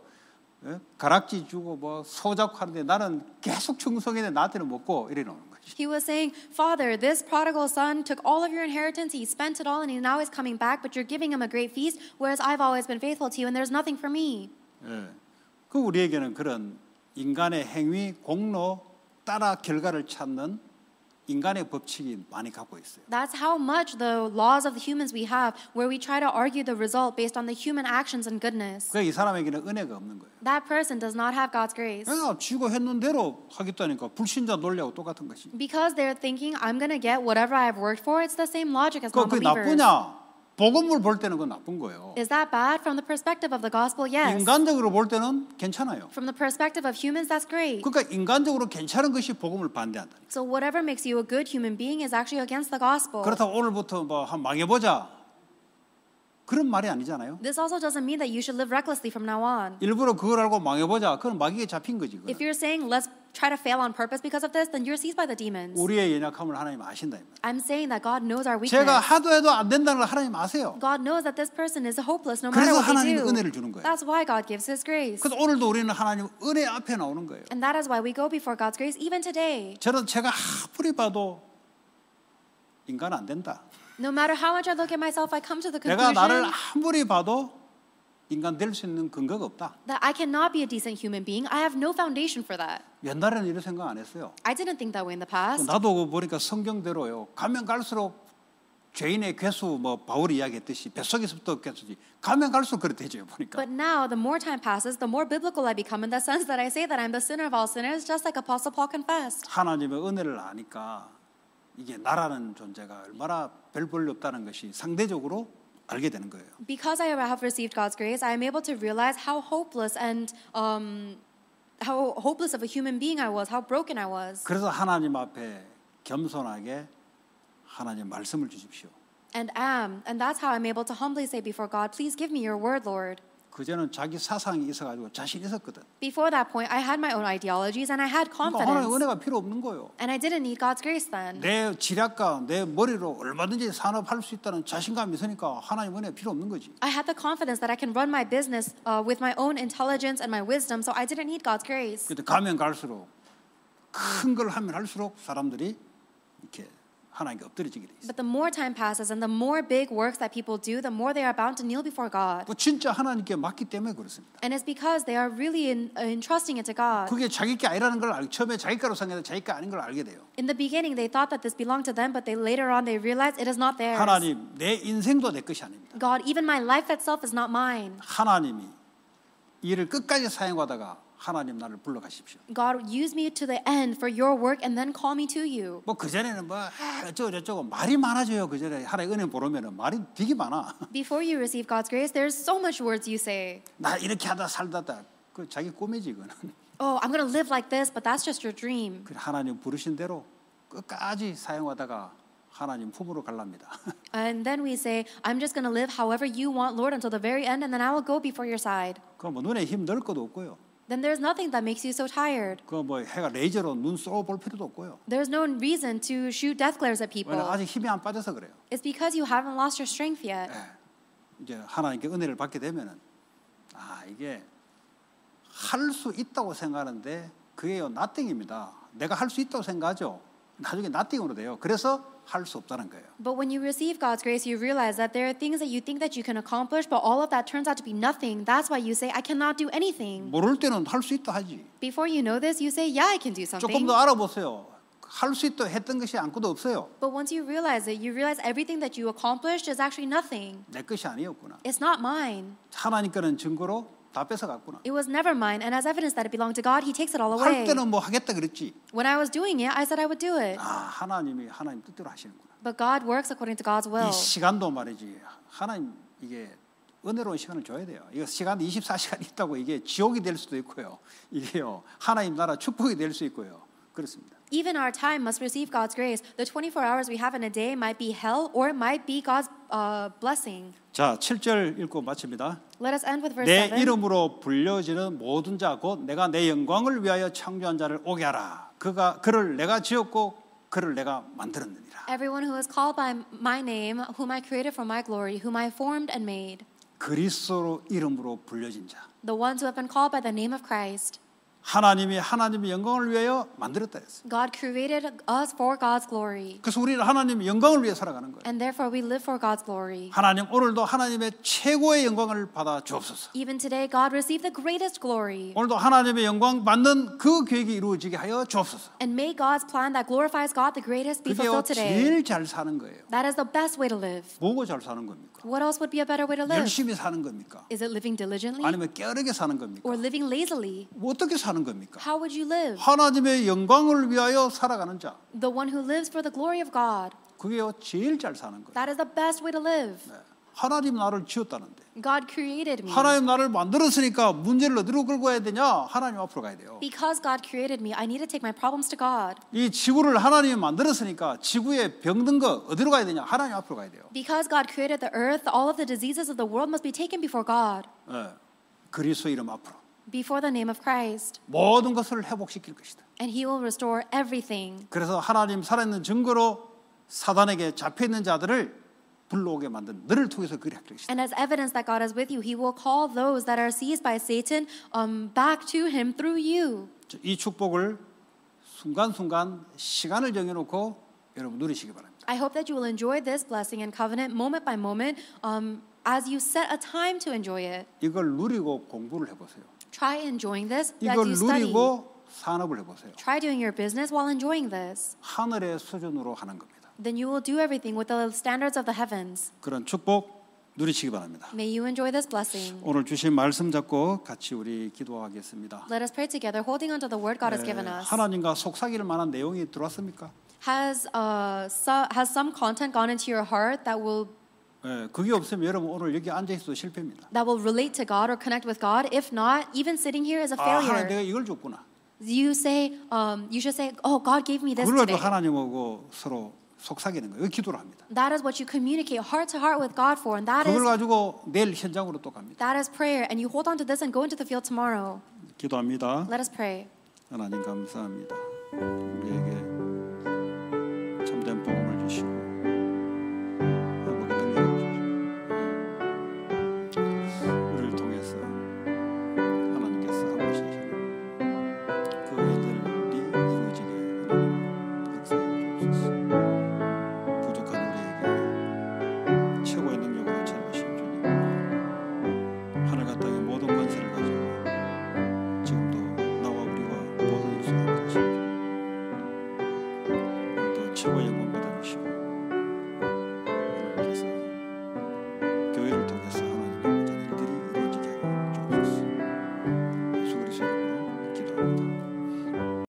예? 가락지 주고 뭐소 잡고 하는데 나는 계속 충성했는데 나한테는 먹고 이래놓는 거예요. He was saying, Father, this prodigal son took all of your inheritance, he spent it all, and he now is coming back, but you're giving him a great feast, whereas I've always been faithful to you, and there's nothing for me. 예. 그 우리에게는 그런 인간의 행위 공로 따라 결과를 찾는 인간의 법칙이 많이 갖고 있어요. That's how much the laws of the humans we have, where we try to argue the result based on the human actions and goodness. 그이 사람에게는 은혜가 없는 거예요. That person does not have God's grace. 내가 지고 했는 대로 하겠다니까 불신자 논리하고 똑같은 것이. Because they're thinking, I'm going to get whatever I've worked for. It's the same logic as non-believers. 그게 나쁘냐? 복음을 볼 때는 그건 나쁜 거예요. Is that bad from the perspective of the gospel? Yes. 인간적으로 볼 때는 괜찮아요. From the perspective of humans, that's great. 그러니까 인간적으로 괜찮은 것이 복음을 반대한다. So whatever makes you a good human being is actually against the gospel. 그렇다고 오늘부터 뭐한 망해보자. 그런 말이 아니잖아요. This also doesn't mean that you should live recklessly from now on. 일부러 그걸 알고 망해보자. 그건 마귀에 잡힌 거지. 그건. If you're saying let's try to fail on purpose because of this, then you're seized by the demons. 우리의 연약함을 하나님 아신다 이 말. I'm saying that God knows our weakness. 제가 하도 해도 안 된다는 걸 하나님 아세요. God knows that this person is hopeless no matter what they do. 그래서 하나님 은혜를 주는 거예요. That's why God gives His grace. 그래서 오늘도 우리는 하나님 은혜 앞에 나오는 거예요. And that is why we go before God's grace even today. 저는 제가 아무리 봐도 인간 안 된다. No matter how much I look at myself, I come to the conclusion. 내가 나를 아무리 봐도 인간 될 수 있는 근거가 없다. That I cannot be a decent human being. I have no foundation for that. 옛날에는 이런 생각 안 했어요. I didn't think that way in the past. 나도 보니까 성경대로요. 가면 갈수록 죄인의 괴수 뭐 바울이 이야기했듯이 뱃속에서부터 괴수지 가면 갈수록 그렇대죠 보니까. But now the more time passes, the more biblical I become in the sense that I say that I'm the sinner of all sinners, just like Apostle Paul confessed. 하나님의 은혜를 아니까 이게 나라는 존재가 얼마나 별 볼일 없다는 것이 상대적으로 알게 되는 거예요. Because I have received God's grace, I am able to realize how hopeless and um, how hopeless of a human being I was, how broken I was. 그래서 하나님 앞에 겸손하게 하나님 말씀을 주십시오. And am, and that's how I'm able to humbly say before God, please give me your word, Lord. 그전은 자기 사상이 있어가지고 자신 있었거든. Before that point, I had my own ideologies and I had confidence. 그러니까 하나의 은혜가 필요 없는 거요. And I didn't need God's grace then. 내 지략과 내 머리로 얼마든지 산업할 수 있다는 자신감이 있으니까 하나님 은혜 필요 없는 거지. I had the confidence that I can run my business uh, with my own intelligence and my wisdom, so I didn't need God's grace. 근데 가면 갈수록 큰 걸 하면 할수록 사람들이 이렇게 하나님께 엎드려지게 돼 있어요. But the more time passes and the more big works that people do, the more they are bound to kneel before God. 그 진짜 하나님께 맞기 때문에 그렇습니다. And it's because they are really in, uh, entrusting it to God. 그게 자기 게 아니라는 걸 알, 처음에 자기 거로 생각해서 자기 게 아닌 걸 알게 돼요. In the beginning, they thought that this belonged to them, but they later on they realized it is not theirs. 하나님, 내 인생도 내 것이 아닙니다. God, even my life itself is not mine. 하나님이 이를 끝까지 사용하다가 하나님 나를 불러가십시오. God use me to the end for your work and then call me to you. 뭐 그전에는 뭐 어쩌고 저쩌고 말이 많아져요. 그전에 하나의 은혜 보면은 말이 되게 많아. Before you receive God's grace there's so much words you say. 나 이렇게 하다 살다다 그 자기 꿈이지 그는. Oh, I'm going to live like this but that's just your dream. 그 하나님 부르신 대로 끝까지 사용하다가 하나님 품으로 갈랍니다. And then we say, I'm just going to live however you want, Lord, until the very end, and then I will go before your side. 그럼 뭐 눈에 힘 넣을 것도 없고요. then there's nothing that makes you so tired. 그뭐 해가 레이저로 눈 쏘고 볼 필요도 없고요. There's no reason to shoot death glares at people. 왜냐 아직 힘이 안 빠져서 그래요. It's because you haven't lost your strength yet. 예, 이제 하나님께 은혜를 받게 되면은 아 이게 할 수 있다고 생각하는데 그게요 나띵입니다. 내가 할 수 있다고 생각하죠. 나중에 나띵으로 돼요. 그래서 없다는 거예요. But when you receive God's grace, you realize that there are things that you think that you can accomplish, but all of that turns out to be nothing. That's why you say, I cannot do anything. 모를 때는 있다 하지. Before you know this, you say, Yeah, I can do something. 조금 더 알아보세요. 할수 있다 했던 것이 아무것도 없어요. But once you realize it, you realize everything that you accomplished is actually nothing. 내 것이 아니었구나. It's not mine. 하나님께는 증거로 다 뺏어 갔구나. It was never mine, and as evidence that it belonged to God, He takes it all away. 할 때는 뭐 하겠다 그랬지. When I was doing it, I said I would do it. 아 하나님이 하나님 뜻대로 하시는구나. But God works according to God's will. 이 시간도 말이지 하나님 이게 은혜로운 시간을 줘야 돼요. 이거 시간 24시간 있다고 이게 지옥이 될 수도 있고요. 이게요 하나님 나라 축복이 될 수 있고요. 그렇습니다. Even our time must receive God's grace. The 24 hours we have in a day might be hell or might be God's uh, blessing. 자, 7절 읽고 마칩니다. 내 이름으로 불려지는 모든 자고 내가 내 영광을 위하여 창조한 자를 오게 하라. 그가 그를 내가 지었고 그를 내가 만들었느니라. Everyone who is called by my name, whom I created for my glory, whom I formed and made. 그리스도 이름으로 불려진 자. The ones who have been called by the name of Christ. 하나님이 하나님의 영광을 위하여 만들었다 했어요. God created us for God's glory. 그래서 우리는 하나님의 영광을 위해 살아가는 거예요. And therefore we live for God's glory. 하나님 오늘도 하나님의 최고의 영광을 받아 주옵소서. Even today God receive the greatest glory. 오늘도 하나님의 영광 받는 그 계획이 이루어지게 하여 주옵소서. And may God's plan that glorifies God the greatest be fulfilled today. 그게 제일 잘 사는 거예요. That is the best way to live. 뭐고 잘 사는 겁니까? What else would be a better way to live? 열심히 사는 겁니까? Is it living diligently? 아니면 게으르게 사는 겁니까? Or living lazily? 뭐 어떻게 사는 사는 겁니까? How would you live? 하나님의 영광을 위하여 살아가는 자. The one who lives for the glory of God. 그게요 제일 잘 사는 거예요. That is the best way to live. 네. 하나님 나를 지었다는데. God created me. 하나님 나를 만들었으니까 문제를 어디로 끌고 가야 되냐? 하나님 앞으로 가야 돼요. Because God created me, I need to take my problems to God. 이 지구를 하나님이 만들었으니까 지구의 병든 거 어디로 가야 되냐? 하나님 앞으로 가야 돼요. Because God created the earth, all of the diseases of the world must be taken before God. 예. 그리스도 이름 앞으로. before the name of Christ. 모든 것을 회복시킬 것이다. And he will restore everything. 그래서 하나님 살아있는 증거로 사단에게 잡혀 있는 자들을 불러오게 만든 너를 통해서 그리할 것이다. And as evidence that God is with you, He will call those that are seized by Satan um, back to Him through you. 이 축복을 순간순간 시간을 정해놓고 여러분 누리시기 바랍니다. I hope that you will enjoy this blessing and covenant moment by moment um, as you set a time to enjoy it. 이걸 누리고 공부를 해보세요. Try enjoying this as 이걸 you study. 누리고 산업을 해보세요. Try doing your business while enjoying this. 하늘의 수준으로 하는 겁니다. Then you will do everything with the standards of the heavens. 그런 축복 누리시기 바랍니다. May you enjoy this blessing. 오늘 주신 말씀 잡고 같이 우리 기도하겠습니다. Let us pray together, holding onto the word God has given us. 하나님과 속삭일 만한 내용이 들어왔습니까? Has uh, so, has some content gone into your heart that will 예, 그게 없으면 여러분 오늘 여기 앉아 있어도 실패입니다. That will relate to God or connect with God. If not, even sitting here is a failure. 아, 내가 이걸 줬구나. You say, um, you should say, oh, God gave me this today. 그걸로 하나님하고 서로 속삭이는 거예요. 기도를 합니다. That is what you communicate heart to heart with God for, and that is. 그걸 가지고 내일 현장으로 또 갑니다. That is prayer, and you hold on to this and go into the field tomorrow. 기도합니다. Let us pray. 하나님 감사합니다. 우리에게.